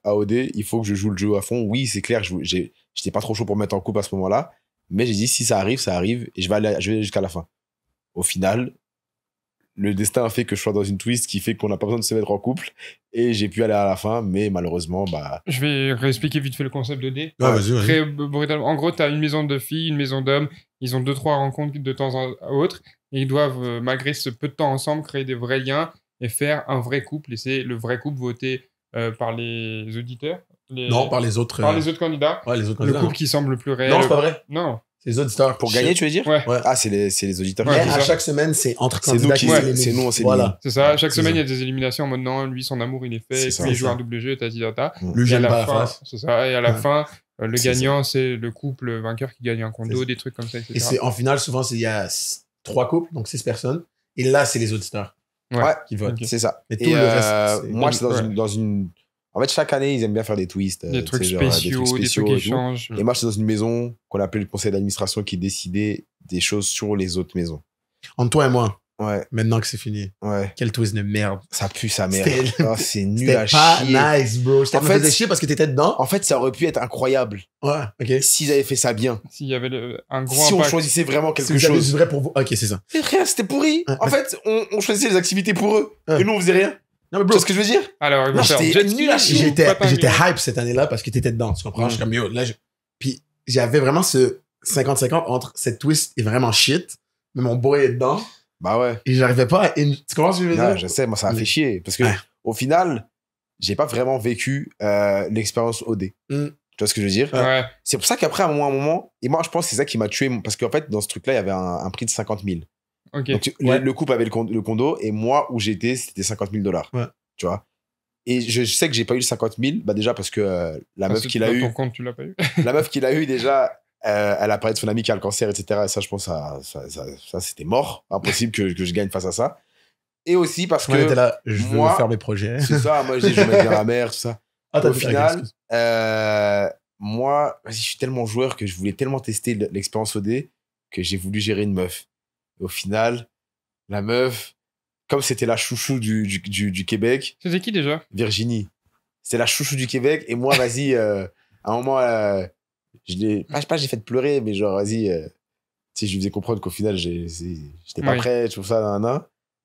à OD, il faut que je joue le jeu à fond. Oui, c'est clair, j'étais pas trop chaud pour mettre en coupe à ce moment-là. Mais j'ai dit, si ça arrive, ça arrive. Et je vais aller, jusqu'à la fin. Au final, le destin a fait que je sois dans une twist qui fait qu'on n'a pas besoin de se mettre en couple. Et j'ai pu aller à la fin, mais malheureusement, bah. Je vais réexpliquer vite fait le concept de D. Ah, vas En gros, tu as une maison de filles, une maison d'hommes. Ils ont deux, trois rencontres de temps en autre. Et ils doivent, euh, malgré ce peu de temps ensemble, créer des vrais liens et faire un vrai couple. Et c'est le vrai couple voté euh, par les auditeurs. Non, par les autres. Par euh, les autres candidats. Ouais, les autres candidats. Le couple qui semble le plus réel. Non, c'est pas vrai. Non. Les auditeurs. Pour gagner, tu veux dire ouais. Ah, c'est les, les, auditeurs. à chaque semaine, c'est entre candidats qui ouais. C'est nous, c'est Voilà. C'est ça. Chaque semaine, il y a des éliminations en mode non, lui, son amour, il est fait. il joue un double jeu, t'as dit, t'as. Lui, pas la fin. C'est ça. Et à la fin, euh, le gagnant, c'est le couple vainqueur qui gagne un condo, des trucs comme ça, Et c'est en finale, souvent, il y a trois couples, donc six personnes. Et là, c'est les auditeurs qui votent. C'est ça. Et tout le reste. Euh, moi, c'est dans une en fait, chaque année, ils aiment bien faire des twists. Euh, des, trucs, genre, spéciaux, des trucs spéciaux, qui et changent. Et moi, dans une maison qu'on appelle le conseil d'administration qui décidait des choses sur les autres maisons. Entre toi et moi. Ouais. Maintenant que c'est fini. Ouais. Quel twist de merde. Ça pue sa merde. Oh, c'est [laughs] nul à chier. pas nice, bro. En fait, faisait chier parce que t'étais dedans. En fait, ça aurait pu être incroyable. Ouais, ok. S'ils avaient fait ça bien. S'il y avait le, un gros Si on choisissait vraiment quelque si chose. Vrai pour vous. Ok, c'est ça. rien, c'était pourri. en fait, on, choisissait les activités pour eux. Et nous, on faisait rien. Non, mais bro. ce que je veux dire? Alors, j'étais J'étais, hype cette année-là parce que t'étais dedans, tu comprends? Je comme, là, Puis j'avais vraiment ce 50-50 entre cette twist est vraiment shit, mais mon boy est dedans. Bah ouais. Et j'arrivais pas à. Tu comprends ce que je veux dire? Non, je sais, moi, ça a fait chier. Parce que, au final, j'ai pas vraiment vécu euh, l'expérience OD. Mm. Tu vois ce que je veux dire ouais. C'est pour ça qu'après, à un moment, un moment, et moi, je pense que c'est ça qui m'a tué. Parce qu'en fait, dans ce truc-là, il y avait un, un, prix de 50 000 le, couple avait le, condo, et moi, où j'étais, c'était 50 000 dollars. Tu vois et je, sais que j'ai pas eu le 50 000, bah déjà parce que euh, la meuf qu'il a eu. compte, l'as pas eu. [laughs] la meuf qu'il a eu déjà, [laughs] euh, elle a parlé de son ami qui a le cancer, etc. ça, je pense, ça, ça, c'était mort. Impossible que, que, je gagne face à ça. Et aussi parce que. là, je moi, veux faire mes projets. [laughs] C'est ça, moi, je vais je à ma la tout ça. Ah, Au final, euh, moi, je suis tellement joueur que je voulais tellement tester l'expérience OD que j'ai voulu gérer une meuf au final, la meuf, comme c'était la chouchou du, du, du, Québec. C'était qui déjà Virginie. c'est la chouchou du Québec. Et moi, vas-y, [laughs] euh, à un moment, euh, je l'ai. Pas, pas j'ai fait pleurer, mais genre, vas-y. Euh, si je lui faisais comprendre qu'au final, j'étais pas prêt, tout ça, nan, nan.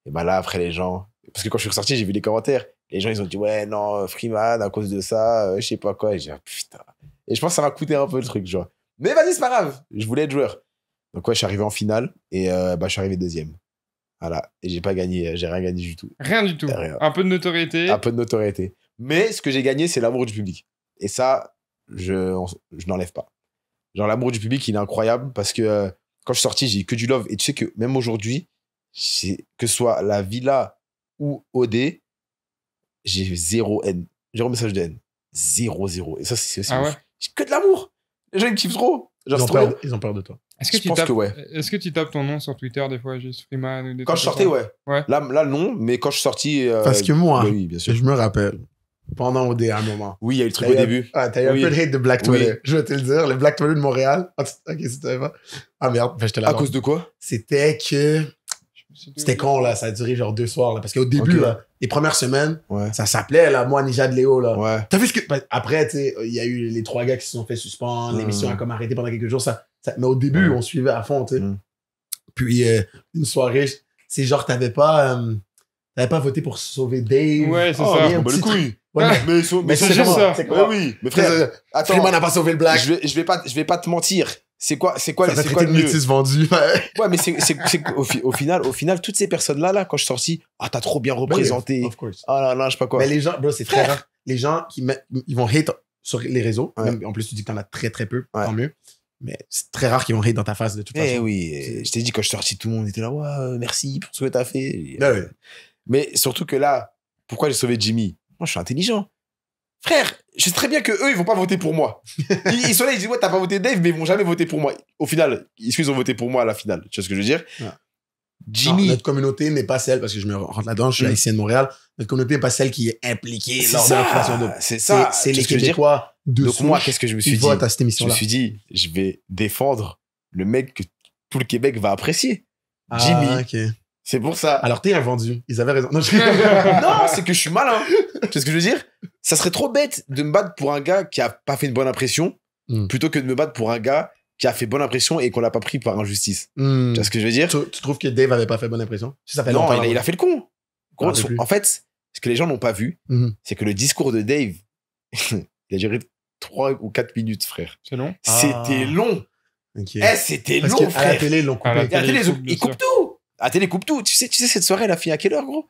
Et ben là, après, les gens. Parce que quand je suis ressorti, j'ai vu les commentaires. Les gens, ils ont dit, ouais, non, Freeman, à cause de ça, je sais pas quoi. Et j'ai ah, putain. Et je pense que ça m'a coûté un peu le truc, genre. Mais vas-y, c'est pas grave. Je voulais être joueur. Donc ouais, je suis arrivé en finale et euh, bah, je suis arrivé deuxième. Voilà. Et j'ai pas gagné, j'ai rien gagné du tout. Rien du tout. Un peu de notoriété. Un peu de notoriété. Mais ce que j'ai gagné, c'est l'amour du public. Et ça, je, je n'enlève pas. Genre l'amour du public, il est incroyable parce que euh, quand je suis sorti, j'ai eu que du love. Et tu sais que même aujourd'hui, que ce soit la villa ou OD, j'ai zéro haine. Zéro message de haine. Zéro, zéro. Et ça, c'est aussi ah ouais. Que de l'amour. Les gens, ils kiffent trop ils, ont peur, de toi. Est-ce que, tu tapes, est-ce que tu tapes ton nom sur Twitter des fois, juste Freeman ou des Quand je sortais, ouais. ouais. Là, là, non, mais quand je suis euh, Parce que moi, je me rappelle, pendant OD à un moment. Oui, il y a eu le truc au début. Ah, t'as eu un peu de hate de Black Twitter. Je vais te le dire, le Black Twitter de Montréal. Ah, ok, c'était pas. Ah merde, ben, je te À cause de quoi C'était que c'était con, là. Ça a duré genre deux soirs, là. Parce qu'au début, les premières semaines, ça s'appelait, là, moi, de Léo, là. T'as vu ce que. Ben, après, tu sais, il y a eu les trois gars qui se sont fait suspendre, l'émission mm. a comme arrêté pendant quelques jours. Ça, Mais au début, on suivait à fond, tu sais. Mm. Puis, euh, une soirée, c'est genre, t'avais pas. Euh, pas voté pour sauver Dave. Ouais, c'est ah, ça. Ah, bah, le couille. mais, c'est juste ça. oui, mais frère, n'a pas sauvé le black. Je vais, je vais pas, je vais pas te mentir c'est quoi c'est quoi c'est quoi le mieux vendu [laughs] ouais, mais c'est au, au, final au final toutes ces personnes là là quand je suis sorti ah t'as trop bien représenté of course. ah là là je sais pas quoi mais les gens c'est très rare les gens qui ils vont hate sur les réseaux en plus tu dis que t'en as très très peu tant mieux mais c'est très rare qu'ils vont hate dans ta face de toute eh façon eh oui je t'ai dit quand je suis sorti tout le monde était là ouais euh, merci pour ce que t'as fait ah mais surtout que là pourquoi j'ai sauvé Jimmy moi je suis intelligent frère je sais très bien que eux ils vont pas voter pour moi. [laughs] ils, sont là, ils disent ouais t'as pas voté Dave, mais ils vont jamais voter pour moi. Au final, ils ce ont voté pour moi à la finale Tu vois ce que je veux dire Jimmy. notre communauté n'est pas celle, parce que je me rentre là-dedans, je suis mm. haïtien de Montréal, notre communauté n'est pas celle qui est impliquée dans la création de. C'est ça, c'est les Québécois Donc, moi, qu'est-ce que je me suis dit émission Je me suis dit, je vais défendre le mec que tout le Québec va apprécier. Ah, Jimmy. C'est pour ça. Alors t'es invendu. Ils avaient raison. Non, [laughs] c'est que je suis malin. Tu sais ce que je veux dire Ça serait trop bête de me battre pour un gars qui a pas fait une bonne impression, hmm. plutôt que de me battre pour un gars qui a fait bonne impression et qu'on l'a pas pris par injustice. Hmm. Tu vois ce que je veux dire tu, trouves que Dave avait pas fait bonne impression Non, hein. il a, fait le con. Ah, en fait, ce que les gens n'ont pas vu, hmm. c'est que le discours de Dave, [laughs] il a duré 3 ou 4 minutes, frère. C'est long C'était ah. long. Eh, c'était long, frère. À la télé, ils coupent tout. La ah, télé coupe tout. Tu sais, tu sais, cette soirée, elle a fini à quelle heure, gros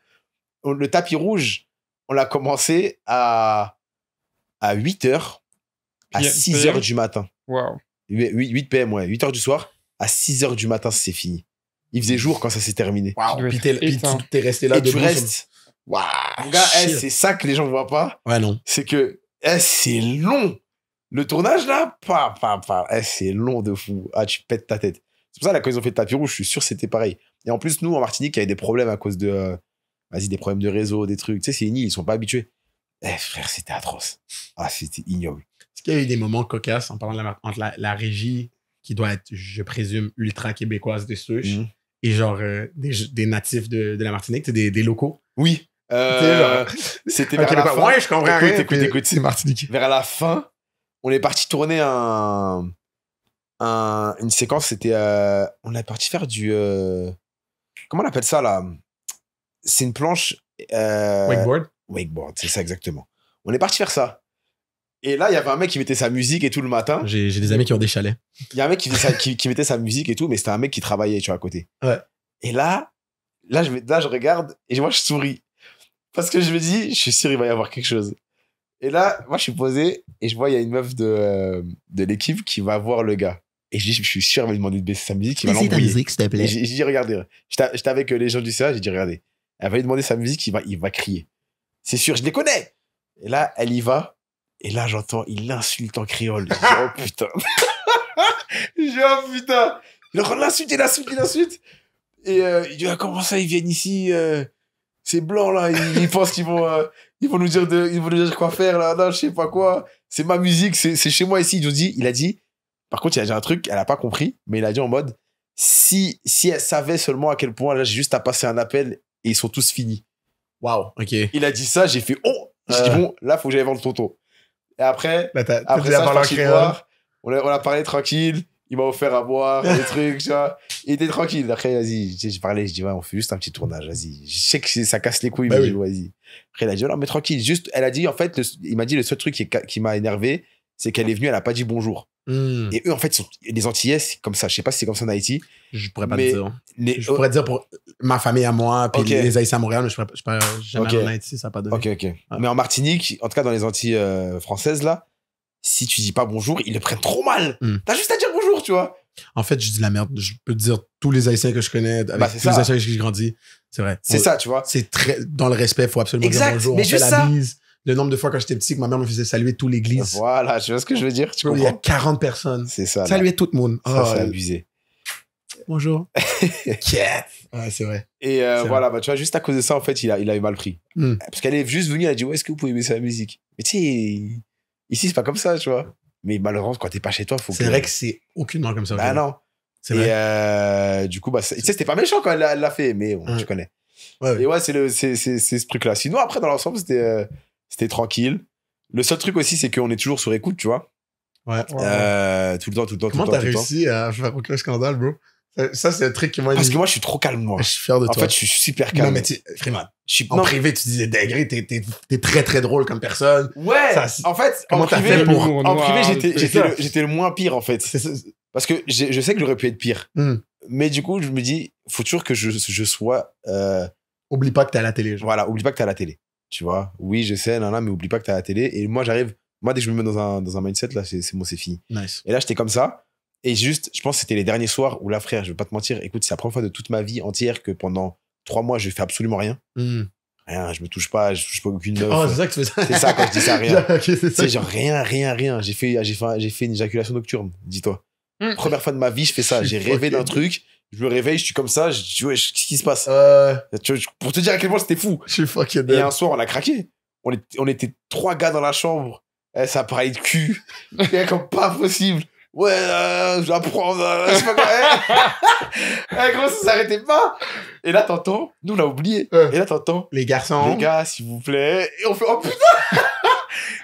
Le tapis rouge, on l'a commencé à, à 8 h, à 6 h du matin. Waouh. 8, 8 pm, ouais. 8 h du soir, à 6 h du matin, c'est fini. Il faisait jour quand ça s'est terminé. Wow. Puis t'es resté là. Et tu restes. Waouh. Eh, c'est ça que les gens ne voient pas. Ouais, non. C'est que, eh, c'est long. Le tournage, là, pa, pa, pa. Eh, c'est long de fou. Ah, tu pètes ta tête. C'est pour ça, là, quand ils ont fait le tapis rouge, je suis sûr que c'était pareil. Et en plus, nous, en Martinique, il y avait des problèmes à cause de. Euh, vas-y, des problèmes de réseau, des trucs. Tu sais, c'est une ils sont pas habitués. Eh, frère, c'était atroce. Ah, c'était ignoble. Est-ce qu'il y a eu des moments cocasses en parlant de la, entre la, régie, qui doit être, je présume, ultra québécoise de souche, mhm. et genre euh, des, des, natifs de, de la Martinique, des, des locaux? Oui. Euh, [laughs] c'était vers la fin. Ouais, je comprends. Écoute, rien, écoute, c'est Martinique. Vers la fin, on est parti tourner un, un une séquence. C'était, euh, on est parti faire du, Comment on appelle ça là C'est une planche. Euh, Wakeboard Wakeboard, c'est ça exactement. On est parti faire ça. Et là, il y avait un mec qui mettait sa musique et tout le matin. J'ai des amis qui ont des chalets. Il y a un mec qui, mettait sa musique et tout, mais c'était un mec qui travaillait, tu vois, à côté. Ouais. Et là, là je, regarde et moi, je souris. Parce que je me dis, je suis sûr, il va y avoir quelque chose. Et là, moi, je suis posé et je vois, il y a une meuf de, euh, de l'équipe qui va voir le gars. Et je je suis sûr, elle va lui demander de baisser sa musique. Il va l'embrouiller. musique, s'il te plaît. J'ai dit, regardez, j'étais avec euh, les gens du CA, j'ai dit, regardez, elle va lui demander sa musique, il va, il va crier. C'est sûr, je les connais. Et là, elle y va. Et là, j'entends, il l'insulte en créole. Je dis, oh [laughs] putain. je dis, oh putain. Il l'insulte il l'insulte, l'insulte il l'insulte. Et euh, il dit, ah, comment ça, ils viennent ici euh, Ces blancs, là, ils, pensent qu'ils vont, euh, vont nous dire vont nous dire quoi faire, là, non je sais pas quoi. C'est ma musique, c'est chez moi ici. Il, dit, il a dit, par contre, il a dit un truc, elle n'a pas compris, mais il a dit en mode si, si elle savait seulement à quel point là, j'ai juste à passer un appel et ils sont tous finis. Waouh, ok. Il a dit ça, j'ai fait oh J'ai dit bon, là, faut que j'aille le tonton. Et après, bah, on, a, parlé tranquille, il m'a offert à boire, [laughs] des trucs, tu vois. Il était tranquille. Après, vas-y, j'ai parlé, je dis, ouais, on fait juste un petit tournage, vas-y. Je sais que ça casse les couilles, bah mais vas-y. Après, il a dit, oh non, mais tranquille, juste, elle a dit, en fait, il m'a dit, le seul truc qui, qui m'a énervé, c'est qu'elle est venue, elle a pas dit bonjour. Hmm. Et eux, en fait, sont, les Antillais, comme ça. Je sais pas si c'est comme ça en Haïti. Je pourrais pas dire. je pourrais dire pour ma famille à moi, puis les, Haïtiens à Montréal, mais je, pourrais, je jamais en Haïti, ça n'a pas donné. Ok, Mais en Martinique, en tout cas dans les Antilles euh, françaises, là, si tu dis pas bonjour, ils le prennent trop mal. Tu hmm. T'as juste à dire bonjour, tu vois. En fait, je dis la merde. Je peux dire tous les Haïtiens que je connais, avec bah, tous les Haïtiens avec qui j'ai grandi. C'est vrai. C'est ça, tu vois. C'est très dans le respect, il faut absolument dire bonjour. La le nombre de fois quand j'étais petit que ma mère me faisait saluer toute l'église. Voilà, tu vois ce que je veux dire? Tu Il y a 40 personnes. C'est ça. Saluer tout le monde. Ça, c'est ah, abusé. Bonjour. [laughs] Ouais, c'est vrai. Et euh, voilà, Bah, tu vois, juste à cause de ça, en fait, il a, il a eu mal pris. Hmm. Parce qu'elle est juste venue, elle a dit, ouais, est-ce que vous pouvez mettre la musique? Mais tu sais, ici, c'est pas comme ça, tu vois. Mais malheureusement, quand t'es pas chez toi, faut C'est vrai que c'est aucunement comme ça. Bah non. C'est vrai. Euh, du coup, bah, tu sais, c'était pas méchant quand elle l'a fait, mais bon, tu connais. Et ouais, c'est, c'est, ce truc-là. Sinon, après, dans l'ensemble, c'était. Euh, c'était tranquille. Le seul truc aussi, c'est qu'on est toujours sur écoute, tu vois. Ouais. Euh, tout le temps, tout le temps. Comment t'as réussi à faire aucun scandale, bro ça, c'est le truc qui m'a Parce que moi, je suis trop calme, moi. Je suis fier de toi. En fait, je suis super calme. Non, mais tu Freeman, en privé, tu disais dinguerie, t'es, t'es, très, très drôle comme personne. Ouais. en fait, En privé, j'étais, j'étais, le, j'étais le moins pire, en fait. Parce que je sais que j'aurais pu être pire. Hmm. Mais du coup, je me dis, faut toujours que je, je sois. Euh... Oublie pas que t'es à la télé. Voilà, oublie pas que t'es à la télé. Tu vois, oui, sais là, là, mais oublie pas que tu as la télé. Et moi, j'arrive, moi, dès que je me mets dans un, dans un mindset, là, c'est bon, c'est fini. Nice. Et là, j'étais comme ça. Et juste, je pense que c'était les derniers soirs où là, frère, je vais pas te mentir, écoute, c'est la première fois de toute ma vie entière que pendant trois mois, je fais absolument rien. Hmm. Rien, je me touche pas, je touche pas aucune meuf. Oh, c'est ça C'est ça quand je dis ça, rien. [laughs] c'est genre rien, rien, rien. J'ai fait, j'ai j'ai fait une éjaculation nocturne, dis-toi. Hmm. Première fois de ma vie, je fais ça. J'ai [laughs] rêvé d'un truc. Je me réveille, je suis comme ça, je dis, ouais, qu'est-ce qui se passe Pour te dire à quel point c'était fou. Et un soir, on a craqué. On, on était trois gars dans la chambre. Eh, ça parlait de cul. [laughs] comme pas possible. Ouais, euh, je vais apprendre. Euh, sais pas quoi. Eh, gros, [laughs] eh, ça s'arrêtait pas. Et là, t'entends, nous, on l'a oublié. Et là, t'entends, Les garçons. les gars, s'il vous plaît. Et on fait, oh putain [laughs]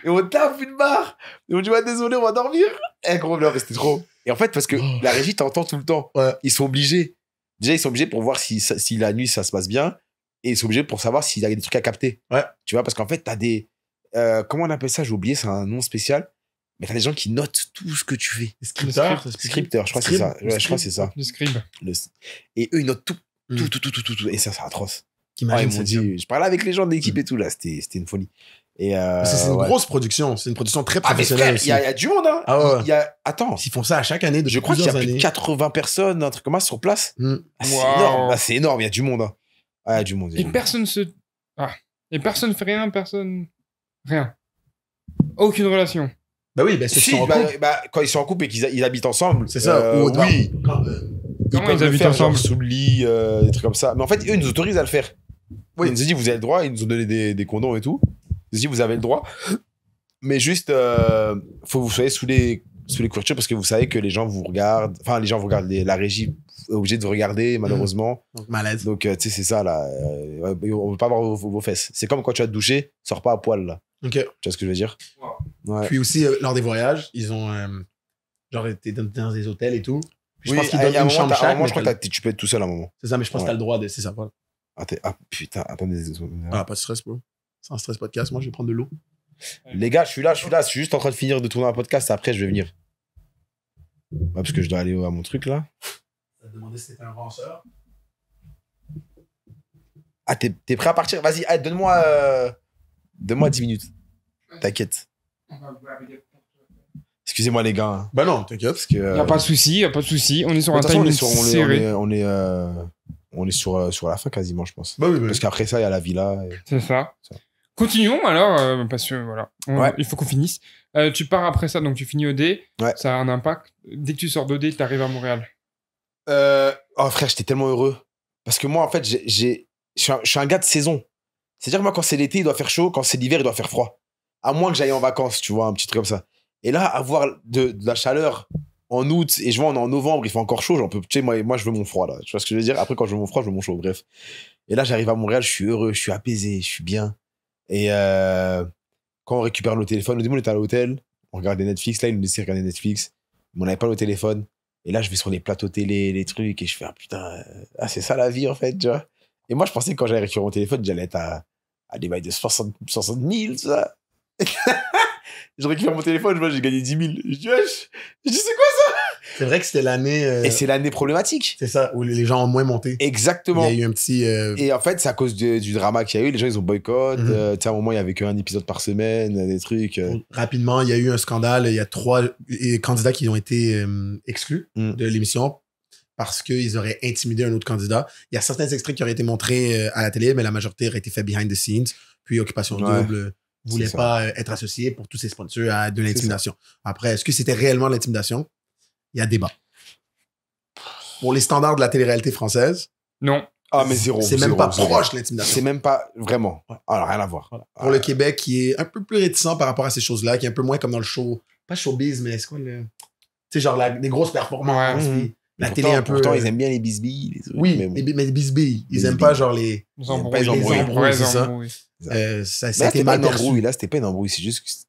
Et on tape une barre. Et on dit, désolé, on va dormir. Et gros, on est resté trop. Et en fait, parce que oh. la régie t'entend tout le temps. Ils sont obligés. Déjà, ils sont obligés pour voir si, la nuit ça se passe bien. Et ils sont obligés pour savoir s'il y a des trucs à capter. Tu vois, parce qu'en fait, t'as des. Euh, comment on appelle ça J'ai oublié, c'est un nom spécial. Mais t'as des gens qui notent tout ce que tu fais. Scripteur, scripteur, je crois que c'est ça. je crois c'est ça. Le scribe. Et eux, ils notent hmm. tout, tout, tout, tout, Et ça, c'est atroce. Ah, je parlais avec les gens de l'équipe et tout là. C'était une folie. Euh, c'est une grosse production, c'est une production très ah, professionnelle. il y, a du monde, hein. Ah y a... Attends. Ils font ça à chaque année. Je crois qu'il y a plus de 80 personnes, un truc comme ça, sur place. Hmm. Ah, c'est énorme. c'est énorme. Il y a du monde. Hein. a du monde. Et personne se. Et personne fait rien, personne. Rien. Aucune relation. Bah oui, bah, bah, bah quand ils sont en couple et qu'ils ils habitent ensemble. C'est ça. oui. Euh, quand... Bah, ils, habitent ensemble Sous le lit, euh, des trucs comme ça. Mais en fait, eux, ils nous autorisent à le faire. Oui. Ils nous ont dit, vous avez le droit, ils nous ont donné des, des condoms et tout. Si vous avez le droit. Mais juste, il euh, faut que vous soyez sous les, sous les couvertures parce que vous savez que les gens vous regardent. Enfin, les gens vous regardent. la régie est obligée de vous regarder, mmh. malheureusement. Donc, malade. Donc, euh, tu sais, c'est ça, là. Euh, on ne peut pas voir vos, fesses. C'est comme quand tu vas te doucher, sors pas à poil, là. Ok. Tu vois ce que je veux dire ouais. Puis aussi, lors des voyages, ils ont. genre, été dans des hôtels et tout. je oui, pense qu'ils donnent une chambre chaque. Moi, je crois que tu peux être tout seul à un moment. C'est ça, mais je pense que tu as le droit de. C'est ça, Ah, ah, putain, attendez. Ah, pas de stress, bro un stress podcast. Moi, je vais prendre de l'eau. Les gars, je suis là, je suis là. Je suis juste en train de finir de tourner un podcast. Après, je vais venir. Bah, parce que je dois aller à mon truc là. T'as demandé si un ranceur. Ah, t'es, prêt à partir Vas-y, donne-moi euh, donne-moi 10 minutes. T'inquiète. Excusez-moi les gars. Hein. Bah non, t'inquiète. Parce que, Il pas de souci, y'a a pas de souci. On est sur un on est on est, euh, on euh, sur, la fin quasiment, je pense. Bah bah parce qu'après ça, il y a la villa. C'est Ça. Continuons alors, euh, parce que voilà, il faut qu'on finisse. Euh, tu pars après ça, donc tu finis au D. Ça a un impact. Dès que tu sors d'OD, tu arrives à Montréal. Euh, oh frère, j'étais tellement heureux. Parce que moi, en fait, j'ai- je suis un- gars de saison. C'est-à-dire, moi, quand c'est l'été, il doit faire chaud. Quand c'est l'hiver, il doit faire froid. À moins que j'aille en vacances, tu vois, un petit truc comme ça. Et là, avoir de, la chaleur en août et je vois, on en novembre, il fait encore chaud. J'en peux, tu sais, moi, moi, je veux mon froid, là. Tu vois ce que je veux dire Après, quand je veux mon froid, je veux mon chaud, bref. Et là, j'arrive à Montréal, je suis heureux, je suis apaisé, je suis bien. Et euh, quand on récupère le téléphone, au début, on était à l'hôtel, on regardait Netflix. Là, il nous laissait regarder Netflix, mais on n'avait pas le téléphone. Et là, je vais sur les plateaux télé, les trucs, et je fais, ah putain, euh, ah, c'est ça la vie, en fait, tu vois. Et moi, je pensais que quand j'allais récupérer mon téléphone, j'allais être à, des bails de 60, 60 000, ça. [laughs] je récupère mon téléphone, j'ai gagné 10 000. Je dis, dis, c'est quoi ça? C'est vrai que c'était l'année. Euh, Et c'est l'année problématique. C'est ça, où les gens ont moins monté. Exactement. Il y a eu un petit. Euh, Et en fait, c'est à cause du drama qu'il y a eu. Les gens, ils ont boycott. Tiens, au moins, il y avait qu'un épisode par semaine, euh, des trucs. Rapidement, il y a eu un scandale. Il y a trois candidats qui ont été exclus mm. de l'émission parce qu'ils auraient intimidé un autre candidat. Il y a certains extraits qui auraient été montrés à la télé, mais la majorité aurait été fait behind the scenes, puis occupation double voulait pas euh, être associé pour tous ces sponsors à de l'intimidation. Après, est-ce que c'était réellement l'intimidation? Il y a débat. Pour les standards de la télé-réalité française. Non. Ah, mais zéro. C'est même pas proche l'intimidation. C'est même pas vraiment. Ah, alors, rien à voir. Ah. Pour le Québec, qui est un peu plus réticent par rapport à ces choses-là, qui est un peu moins comme dans le show. Pas showbiz, mais c'est quoi le. Tu sais, genre des des grosses performances. Ouais. Mhm. La télé un peu. Pourtant, euh, ils aiment bien les bisbilles. Oui, mais, les bisbilles. Ils n'aiment pas genre les. les embrouilles, ça. ça c'était mal perçu. Là, c'était pas une embrouille. C'est juste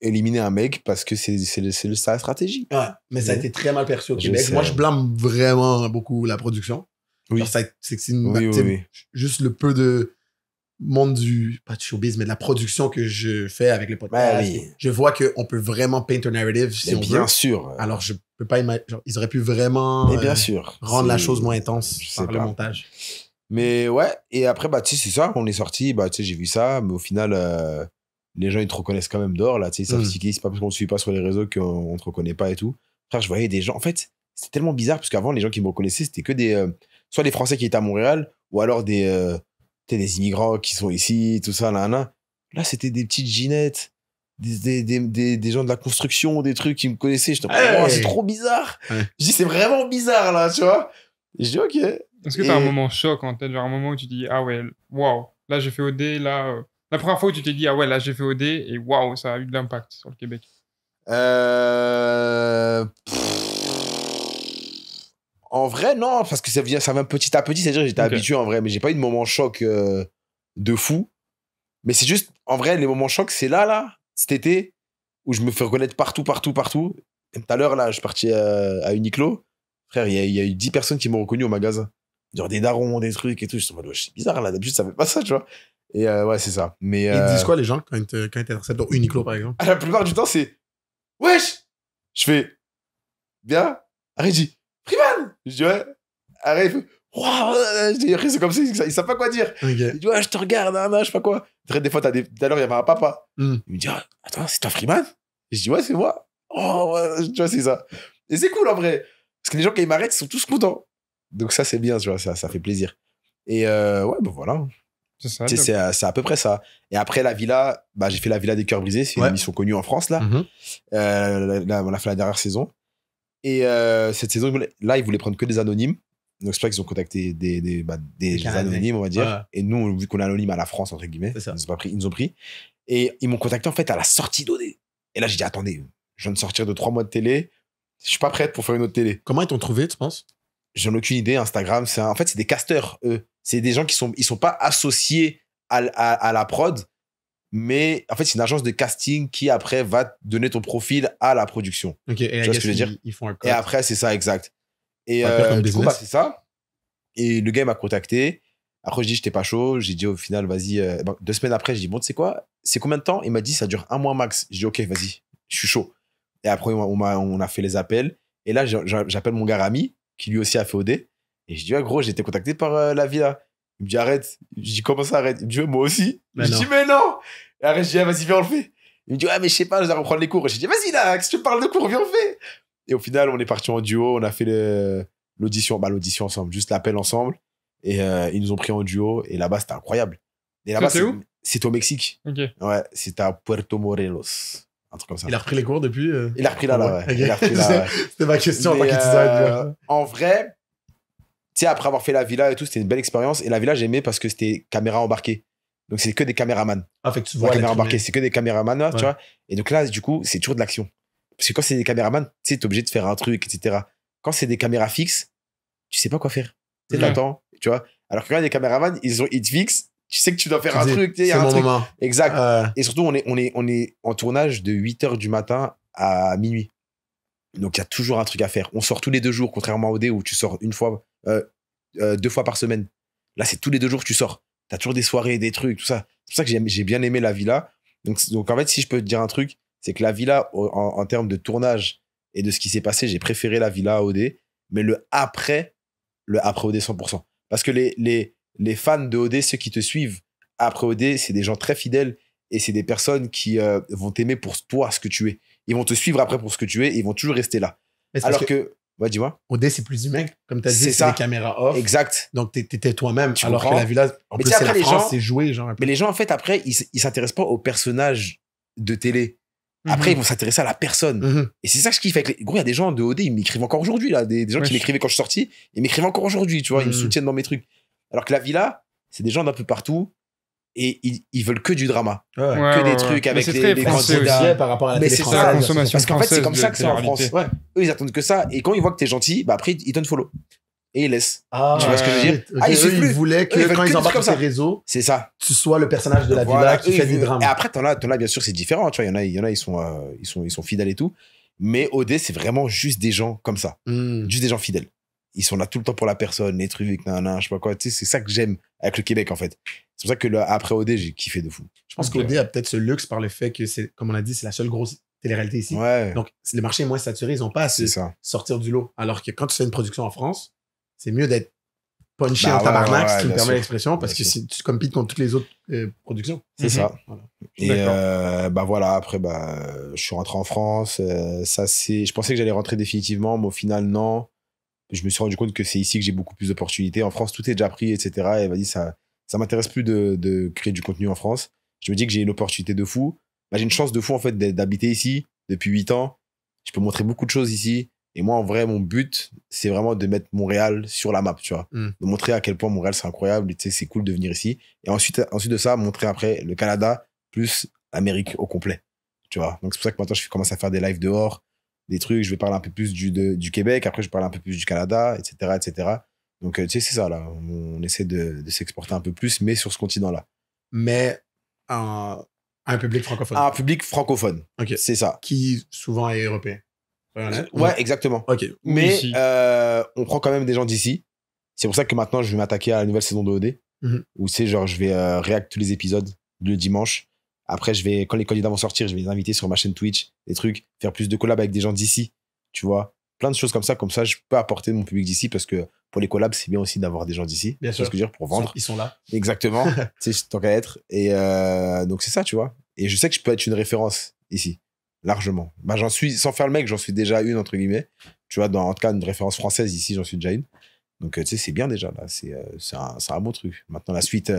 éliminer un mec parce que c'est sa stratégie. mais ça a mmh. été très mal perçu au Québec. Moi, je blâme vraiment beaucoup la production. Oui. C'est juste le peu de monde du, pas du showbiz, mais de la production que je fais avec le podcast, je vois qu'on peut vraiment paint narrative si mais bien sûr. Alors, je peux pas imaginer, ils auraient pu vraiment bien euh, sûr. rendre la chose moins intense par le montage. Mais ouais, et après, bah, tu sais, c'est ça, on est sorti, bah, tu sais, j'ai vu ça, mais au final, euh, les gens, ils te reconnaissent quand même d'or. là, tu sais, hmm. c'est pas parce qu'on te suit pas sur les réseaux qu'on te reconnaît pas et tout. Frère, je voyais des gens, en fait, c'est tellement bizarre, parce qu'avant, les gens qui me reconnaissaient, c'était que des, euh, soit des Français qui étaient à Montréal, ou alors des, t'es des immigrants qui sont ici, tout ça, là, là. Là, c'était des petites ginettes. Des, des, des, des, gens de la construction, des trucs qui me connaissaient. J'étais, oh, c'est trop bizarre. Je dis, c'est vraiment bizarre là, tu vois. Et je dis, ok. Est-ce que t'as as un moment choc en tête, genre un moment où tu dis, ah ouais, waouh, là j'ai fait OD, là. Euh, la première fois où tu t'es dit, ah ouais, là j'ai fait OD et waouh, ça a eu de l'impact sur le Québec. Euh. En vrai, non, parce que ça vient, ça vient petit à petit. C'est-à-dire, j'étais habitué en vrai, mais j'ai pas eu de moment choc euh, de fou. Mais c'est juste, en vrai, les moments chocs, c'est là, là, cet été, où je me fais reconnaître partout, partout, partout. tout à l'heure, là, je suis parti euh, à Uniqlo. Frère, il y, a eu 10 personnes qui m'ont reconnu au magasin. Genre des darons, des trucs et tout. Je suis en mode, c'est bizarre, là, d'habitude, ça fait pas ça, tu vois. Et euh, ouais, c'est ça. Mais, Ils disent quoi, les gens, quand ils t'interceptent dans Uniqlo, par exemple ah, La plupart du temps, c'est Wesh Je fais Bien Arrête, je dis, ouais. Arrive. Euh, c'est comme ça, ils savent pas quoi dire. Okay. ouais, je te regarde, hein, je sais pas quoi. Des fois, tu des... d'ailleurs, il y avait un papa. Hmm. Il me dit, ah, attends, c'est toi Freeman je dis, ouais, c'est moi. tu oh, vois, c'est ça. Et c'est cool en vrai. Parce que les gens, quand ils m'arrêtent, ils sont tous contents. Donc ça, c'est bien, ça, ça fait plaisir. Et euh, ouais, ben voilà. C'est, ça, c'est, à, peu près ça. Et après, la villa, bah, j'ai fait la villa des cœurs brisés. C'est ouais. une mission connue en France, là. Mhm. Euh, on a fait la dernière saison. Et euh, cette saison, là, ils voulaient prendre que des anonymes. Donc, c'est vrai qu'ils ont contacté des, des, bah, anonymes, on va dire. Et nous, vu qu'on est anonyme à la France, entre guillemets, ils nous, ont pris, ils ont pris. Et ils m'ont contacté, en fait, à la sortie d'OD. Et là, j'ai dit, attendez, je viens de sortir de trois mois de télé. Je suis pas prête pour faire une autre télé. Comment ils t'ont trouvé, tu penses J'en ai aucune idée. Instagram, c'est en fait, c'est des casteurs, eux. C'est des gens qui sont, ils sont pas associés à la prod mais en fait, c'est une agence de casting qui après va donner ton profil à la production. et tu vois ce que je veux dire Et après, c'est ça, exact. Et euh, bah, c'est ça. Et le gars m'a contacté. Après, je dis, j'étais pas chaud. J'ai dit au final, vas-y. Euh, bah, deux semaines après, je dis, bon, tu sais quoi C'est combien de temps Il m'a dit, ça dure un mois max. J'ai dit, ok, vas-y, je suis chaud. Et après, on a, on a fait les appels. Et là, j'appelle mon gars ami qui lui aussi a fait OD. Et je dis, ah, gros, j'ai été contacté par euh, la villa. Il me dit arrête. Je dis comment ça arrête Il me dit moi aussi. je non. dis mais non. Et arrête, je dis ah, vas-y, viens, on le fait. Il me dit ouais, mais je sais pas, je dois reprendre les cours. Je dis vas-y là, si tu parles de cours, viens, on le fait. Et au final, on est parti en duo, on a fait l'audition, bah l'audition ensemble, juste l'appel ensemble. Et euh, ils nous ont pris en duo. Et là-bas, c'était incroyable. Et là-bas, c'est où C'est au Mexique. Okay. Ouais, c'est à Puerto Morelos. Un truc comme ça. Il a repris les cours depuis euh? Il a repris là, là, ouais. [laughs] C'était ma question, euh, En vrai, tu sais, après avoir fait la villa et tout, c'était une belle expérience. Et la villa, j'aimais parce que c'était caméra embarquée. Donc, c'est que des caméramans. Ah, fait tu vois. c'est que des caméramans, tu vois. Et donc là, du coup, c'est toujours de l'action. Parce que quand c'est des caméramans, tu sais, t'es obligé de faire un truc, etc. Quand c'est des caméras fixes, tu sais pas quoi faire. Tu t'attends, tu vois. Alors que quand il y a des caméramans, ils, ils te fixent, tu sais que tu dois faire un truc, tu sais, Exact. Et surtout, on est, on, est, on est en tournage de 8 h du matin à minuit. Donc, il y a toujours un truc à faire. On sort tous les deux jours, contrairement au dé où tu sors une fois euh, euh, deux fois par semaine. Là, c'est tous les deux jours que tu sors. T'as toujours des soirées, des trucs, tout ça. C'est pour ça que j'ai bien aimé la villa. Donc, donc, en fait, si je peux te dire un truc, c'est que la villa, en, termes de tournage et de ce qui s'est passé, j'ai préféré la villa à OD, mais le après, le après OD 100%. Parce que les, les, les fans de OD, ceux qui te suivent après OD, c'est des gens très fidèles et c'est des personnes qui euh, vont t'aimer pour toi, ce que tu es. Ils vont te suivre après pour ce que tu es et ils vont toujours rester là. Alors que Ouais, dis-moi. Au c'est plus humain. Comme tu as dit, c'est des caméras off. Exact. Donc, t'étais toi-même. Alors que la villa, en mais plus, c'est la c'est joué. Genre, mais les gens, en fait, après, ils s'intéressent pas aux personnages de télé. Après, mhm. ils vont s'intéresser à la personne. Mhm. Et c'est ça ce qui fait que, gros, il y a des gens de OD, ils m'écrivent encore aujourd'hui, là. Des, gens qui m'écrivaient quand je suis sorti, ils m'écrivent encore aujourd'hui, tu vois, ils me mhm. soutiennent dans mes trucs. Alors que la villa, c'est des gens d'un peu partout et ils, veulent que du drama, que des trucs avec les, les candidats par rapport à la mais c'est consommation parce qu'en fait c'est comme ça que c'est en France. Ouais. Eux ils attendent que ça et quand ils voient que t'es gentil, bah après ils donnent follow et ils laissent. Ah, tu vois ce que je veux dire ah, ils, eux, ils voulaient que ils quand ils embarquent sur ces réseaux, c'est ça. Tu sois le personnage de la voilà, villa qui fait du drama. Et après t'en as, as bien sûr c'est différent. Tu vois, il y en a, y en a ils sont, euh, ils sont, ils sont fidèles et tout. Mais OD c'est vraiment juste des gens comme ça, hmm. juste des gens fidèles ils sont là tout le temps pour la personne, les trucs, nan, nan, je sais pas quoi. Tu sais, c'est ça que j'aime avec le Québec, en fait. C'est pour ça que le après OD, j'ai kiffé de fou. Je pense qu'OD a peut-être ce luxe par le fait que, c'est, comme on a dit, c'est la seule grosse télé-réalité ici. Ouais. Donc, le marché est moins saturé, ils n'ont pas à se sortir du lot. Alors que quand tu fais une production en France, c'est mieux d'être punché bah en tabarnak, si tu me permets l'expression, parce que tu compites contre toutes les autres euh, productions. C'est mhm. ça. Et euh, bah voilà, après, bah, je suis rentré en France. Euh, ça, c'est... Je pensais que j'allais rentrer définitivement, mais au final, non. Je me suis rendu compte que c'est ici que j'ai beaucoup plus d'opportunités. En France, tout est déjà pris, etc. Et vas-y, ça ça m'intéresse plus de, créer du contenu en France. Je me dis que j'ai une opportunité de fou. Bah, j'ai une chance de fou, en fait, d'habiter ici depuis 8 ans. Je peux montrer beaucoup de choses ici. Et moi, en vrai, mon but, c'est vraiment de mettre Montréal sur la map, tu vois. Hmm. De montrer à quel point Montréal, c'est incroyable. c'est cool de venir ici. Et ensuite, ensuite de ça, montrer après le Canada plus l'Amérique au complet. Tu vois. Donc, c'est pour ça que maintenant, je commence à faire des lives dehors, des trucs. Je vais parler un peu plus du, du Québec. Après, je parler un peu plus du Canada, etc., etc. Donc, euh, tu sais, c'est ça, là. On, essaie de, s'exporter un peu plus, mais sur ce continent-là. Mais un, public francophone. Un public francophone. OK. C'est ça. Qui souvent est européen. Ouais, exactement. Ok. Mais euh, on prend quand même des gens d'ici. C'est pour ça que maintenant, je vais m'attaquer à la nouvelle saison de OD. Mhm. Où c'est genre, je vais euh, tous les épisodes le dimanche. Après, je vais, quand les candidats vont sortir, je vais les inviter sur ma chaîne Twitch, des trucs, faire plus de collab avec des gens d'ici. Tu vois, plein de choses comme ça. Comme ça, je peux apporter mon public d'ici parce que pour les collabs, c'est bien aussi d'avoir des gens d'ici. Bien sûr. Ce que je dire, pour vendre. Ils sont là. Exactement. [laughs] tu sais, tant qu'à être. Et euh, donc, c'est ça, tu vois. Et je sais que je peux être une référence ici, largement. Bah, j'en suis, sans faire le mec, j'en suis déjà une, entre guillemets. Tu vois, dans, en tout cas, une référence française ici, j'en suis déjà une. Donc, euh, tu sais, c'est bien déjà, là. C'est, euh, un, c'est bon truc. Maintenant, la suite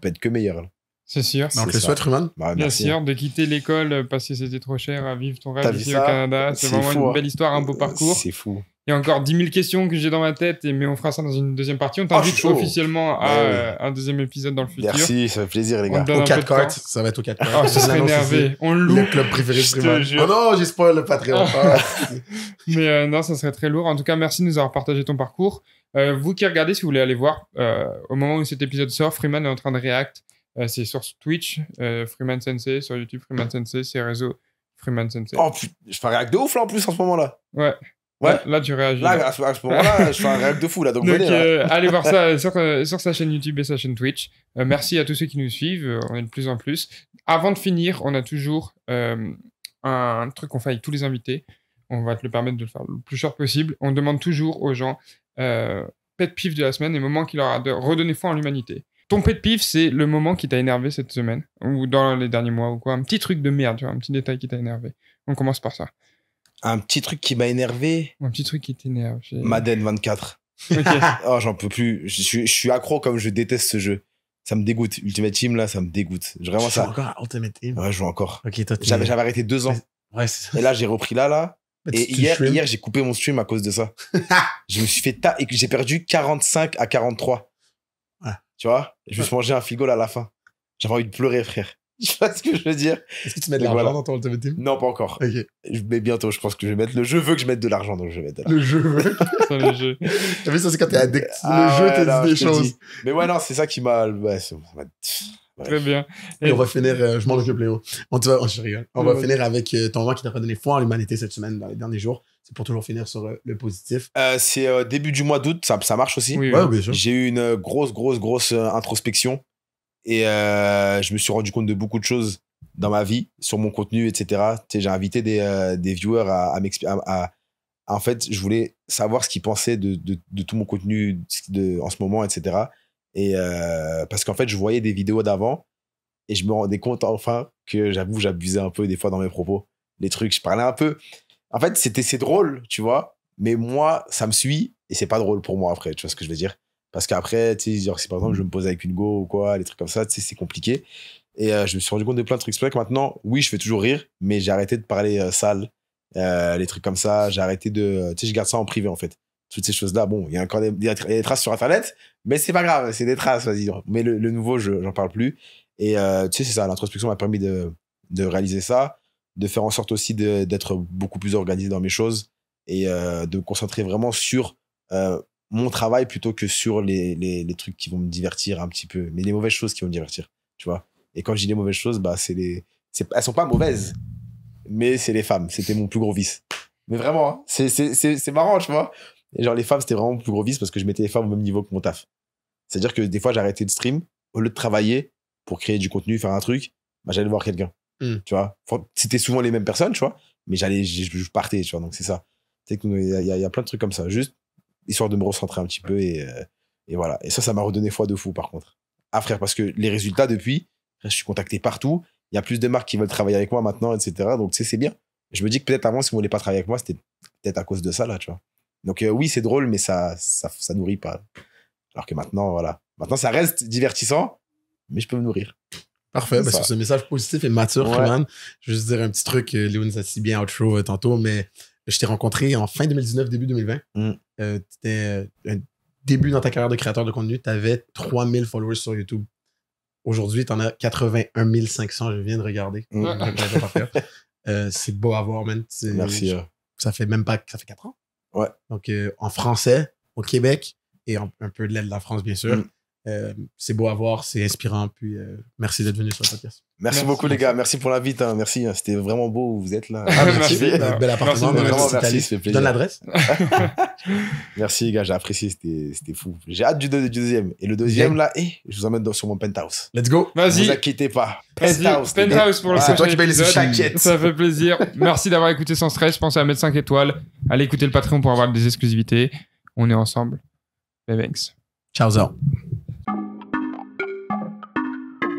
peut être que meilleure. Là. C'est sûr. Donc te le souhaite, bah, Bien sûr, de quitter l'école parce que c'était trop cher à vivre ton rêve ici au Canada. C'est vraiment une hein. belle histoire, un beau euh, parcours. C'est fou. Il y a encore 10 000 questions que j'ai dans ma tête, mais on fera ça dans une deuxième partie. On t'invite ah, officiellement à bah euh, un deuxième épisode dans le futur. Merci, ça fait plaisir, les gars. Au 4 cartes, ça va être au 4 cartes. ça serait énervé. On loue. Le club préféré de Oh non, j'ai spoil le Patreon. [laughs] mais euh, non, ça serait très lourd. En tout cas, merci de nous avoir partagé ton parcours. vous qui regardez, si vous voulez aller voir, au moment où cet épisode sort, Freeman est en train de react euh, c'est sur Twitch, euh, Freeman Sensei, sur YouTube, Freeman Sensei, c'est réseaux, Freeman Sensei. Oh je fais un de ouf là en plus en ce moment là. Ouais. Ouais. Là, tu réagis. Là, [laughs] je fais un réac de fou. Là, donc, euh, hein. allez voir ça [laughs] sur, sa chaîne YouTube et sa chaîne Twitch. merci à tous ceux qui nous suivent. on est de plus en plus. Avant de finir, on a toujours un truc qu'on fait avec tous les invités. On va te le permettre de le faire le plus short possible. On demande toujours aux gens pet pif de la semaine et moment qu'il leur a redonné foi en l'humanité. Ton de pif, c'est le moment qui t'a énervé cette semaine, ou dans les derniers mois, ou quoi. Un petit truc de merde, tu vois, un petit détail qui t'a énervé. On commence par ça. Un petit truc qui m'a énervé. Un petit truc qui t'énerve. Madden 24. [laughs] oh, j'en peux plus. Je, suis accro comme je déteste ce jeu. Ça me dégoûte. Ultimate Team, là, ça me dégoûte. Je, vraiment, tu ça. encore Ultimate Team Ouais, je joue encore. j'avais, arrêté deux ans. Ouais, et là, j'ai repris là, là. Bah, et hier, j'ai coupé mon stream à cause de ça. [laughs] je me suis fait ta... et j'ai perdu 45 à 43. Tu vois Juste manger un figol à la fin. J'avais envie de pleurer, frère. [laughs] Tu vois ce que je veux dire Est-ce que tu mets de l'argent dans ton Ultimate Team Non, pas encore. Mais bientôt, je pense que je vais mettre. Le jeu veut que je mette de l'argent dans [laughs] le jeu. Le jeu veut. le jeu. veut. vu, ça, c'est quand t'es euh, addict. le ah jeu ouais, te dit des choses. Mais ouais, non, c'est ça qui m'a. Très bien. Et, on va finir, euh, je mange le Pléo. On, va, oh, je rigole. on va finir avec euh, ton moment qui t'a redonné foi à l'humanité cette semaine, dans les derniers jours c'est pour toujours finir sur euh, le positif. Euh, c'est euh, début du mois d'août, ça, marche aussi. Oui, J'ai eu une grosse, grosse, grosse introspection et je me suis rendu compte de beaucoup de choses dans ma vie, sur mon contenu, etc. j'ai invité des, viewers à, à m'expliquer. en fait, je voulais savoir ce qu'ils pensaient de, tout mon contenu de, en ce moment, etc. Et parce qu'en fait, je voyais des vidéos d'avant et je me rendais compte enfin que j'avoue, j'abusais un peu des fois dans mes propos. Les trucs, je parlais un peu en fait, c'était c'est drôle, tu vois. Mais moi, ça me suit et c'est pas drôle pour moi après. Tu vois ce que je veux dire Parce qu'après, tu sais, genre, par exemple je me pose avec une go ou quoi, les trucs comme ça, tu sais, c'est compliqué. Et euh, je me suis rendu compte de plein de trucs. C'est que maintenant, oui, je fais toujours rire, mais j'ai arrêté de parler euh, sale, euh, les trucs comme ça. J'ai arrêté de. Tu sais, je garde ça en privé en fait. Toutes ces choses-là, bon, il y a encore des, traces sur Internet, mais c'est pas grave, c'est des traces, vas-y. Mais le, nouveau, je, j'en parle plus. Et tu sais, c'est ça, l'introspection m'a permis de, de réaliser ça de faire en sorte aussi d'être beaucoup plus organisé dans mes choses et euh, de me concentrer vraiment sur euh, mon travail plutôt que sur les, trucs qui vont me divertir un petit peu, mais les mauvaises choses qui vont me divertir, tu vois. Et quand je dis les mauvaises choses, bah, c'est les. Elles sont pas mauvaises, mais c'est les femmes. C'était mon plus gros vice. Mais vraiment, hein, c'est marrant, tu vois. Et genre, les femmes, c'était vraiment mon plus gros vice parce que je mettais les femmes au même niveau que mon taf. C'est-à-dire que des fois, j'arrêtais de stream, au lieu de travailler pour créer du contenu, faire un truc, bah, j'allais voir quelqu'un. Mm. Tu vois, c'était souvent les mêmes personnes, tu vois, mais j'allais, je partais, tu vois, donc c'est ça. Il y, y, a plein de trucs comme ça, juste histoire de me recentrer un petit peu et, euh, et voilà. Et ça, ça m'a redonné foi de fou, par contre. Ah, frère, parce que les résultats depuis, je suis contacté partout, il y a plus de marques qui veulent travailler avec moi maintenant, etc. Donc, c'est bien. Je me dis que peut-être avant, si vous voulez pas travailler avec moi, c'était peut-être à cause de ça, là, tu vois. Donc, euh, oui, c'est drôle, mais ça, ça, ça nourrit pas. Alors que maintenant, voilà. Maintenant, ça reste divertissant, mais je peux me nourrir. Parfait. Ben sur ce message positif et mature, ouais. je vais juste dire un petit truc. Euh, Léon ça si bien outro euh, tantôt, mais je t'ai rencontré en fin 2019, début 2020. tu étais un début dans ta carrière de créateur de contenu. Tu avais 3000 followers sur YouTube. Aujourd'hui, tu en as 81 500. Je viens de regarder. Mm. [laughs] Euh, c'est beau à voir, man. Merci. ça fait même pas. Ça fait 4 ans. Ouais. Donc, en français, au Québec et un peu de l'aide de la France, bien sûr. Mm. Euh, c'est beau à voir, c'est inspirant. Puis euh, merci d'être venu sur le podcast. Merci, beaucoup, les gars. Merci pour l'invite. Hein. Merci. Hein. C'était vraiment beau. Vous êtes là. [laughs] Ah, merci. Merci. l'adresse. [laughs] merci, les gars. J'ai apprécié. C'était fou. J'ai hâte du, deuxième. Et le deuxième, là, eh, je vous emmène sur mon penthouse. Let's go. Vas-y. Ne vous inquiétez pas. Penthouse. Penthouse pour le C'est toi qui payes les Ça fait plaisir. merci d'avoir écouté sans stress. Pensez à mettre 5 étoiles. Allez écouter le Patreon pour avoir des exclusivités. On est ensemble. Bye, Ciao,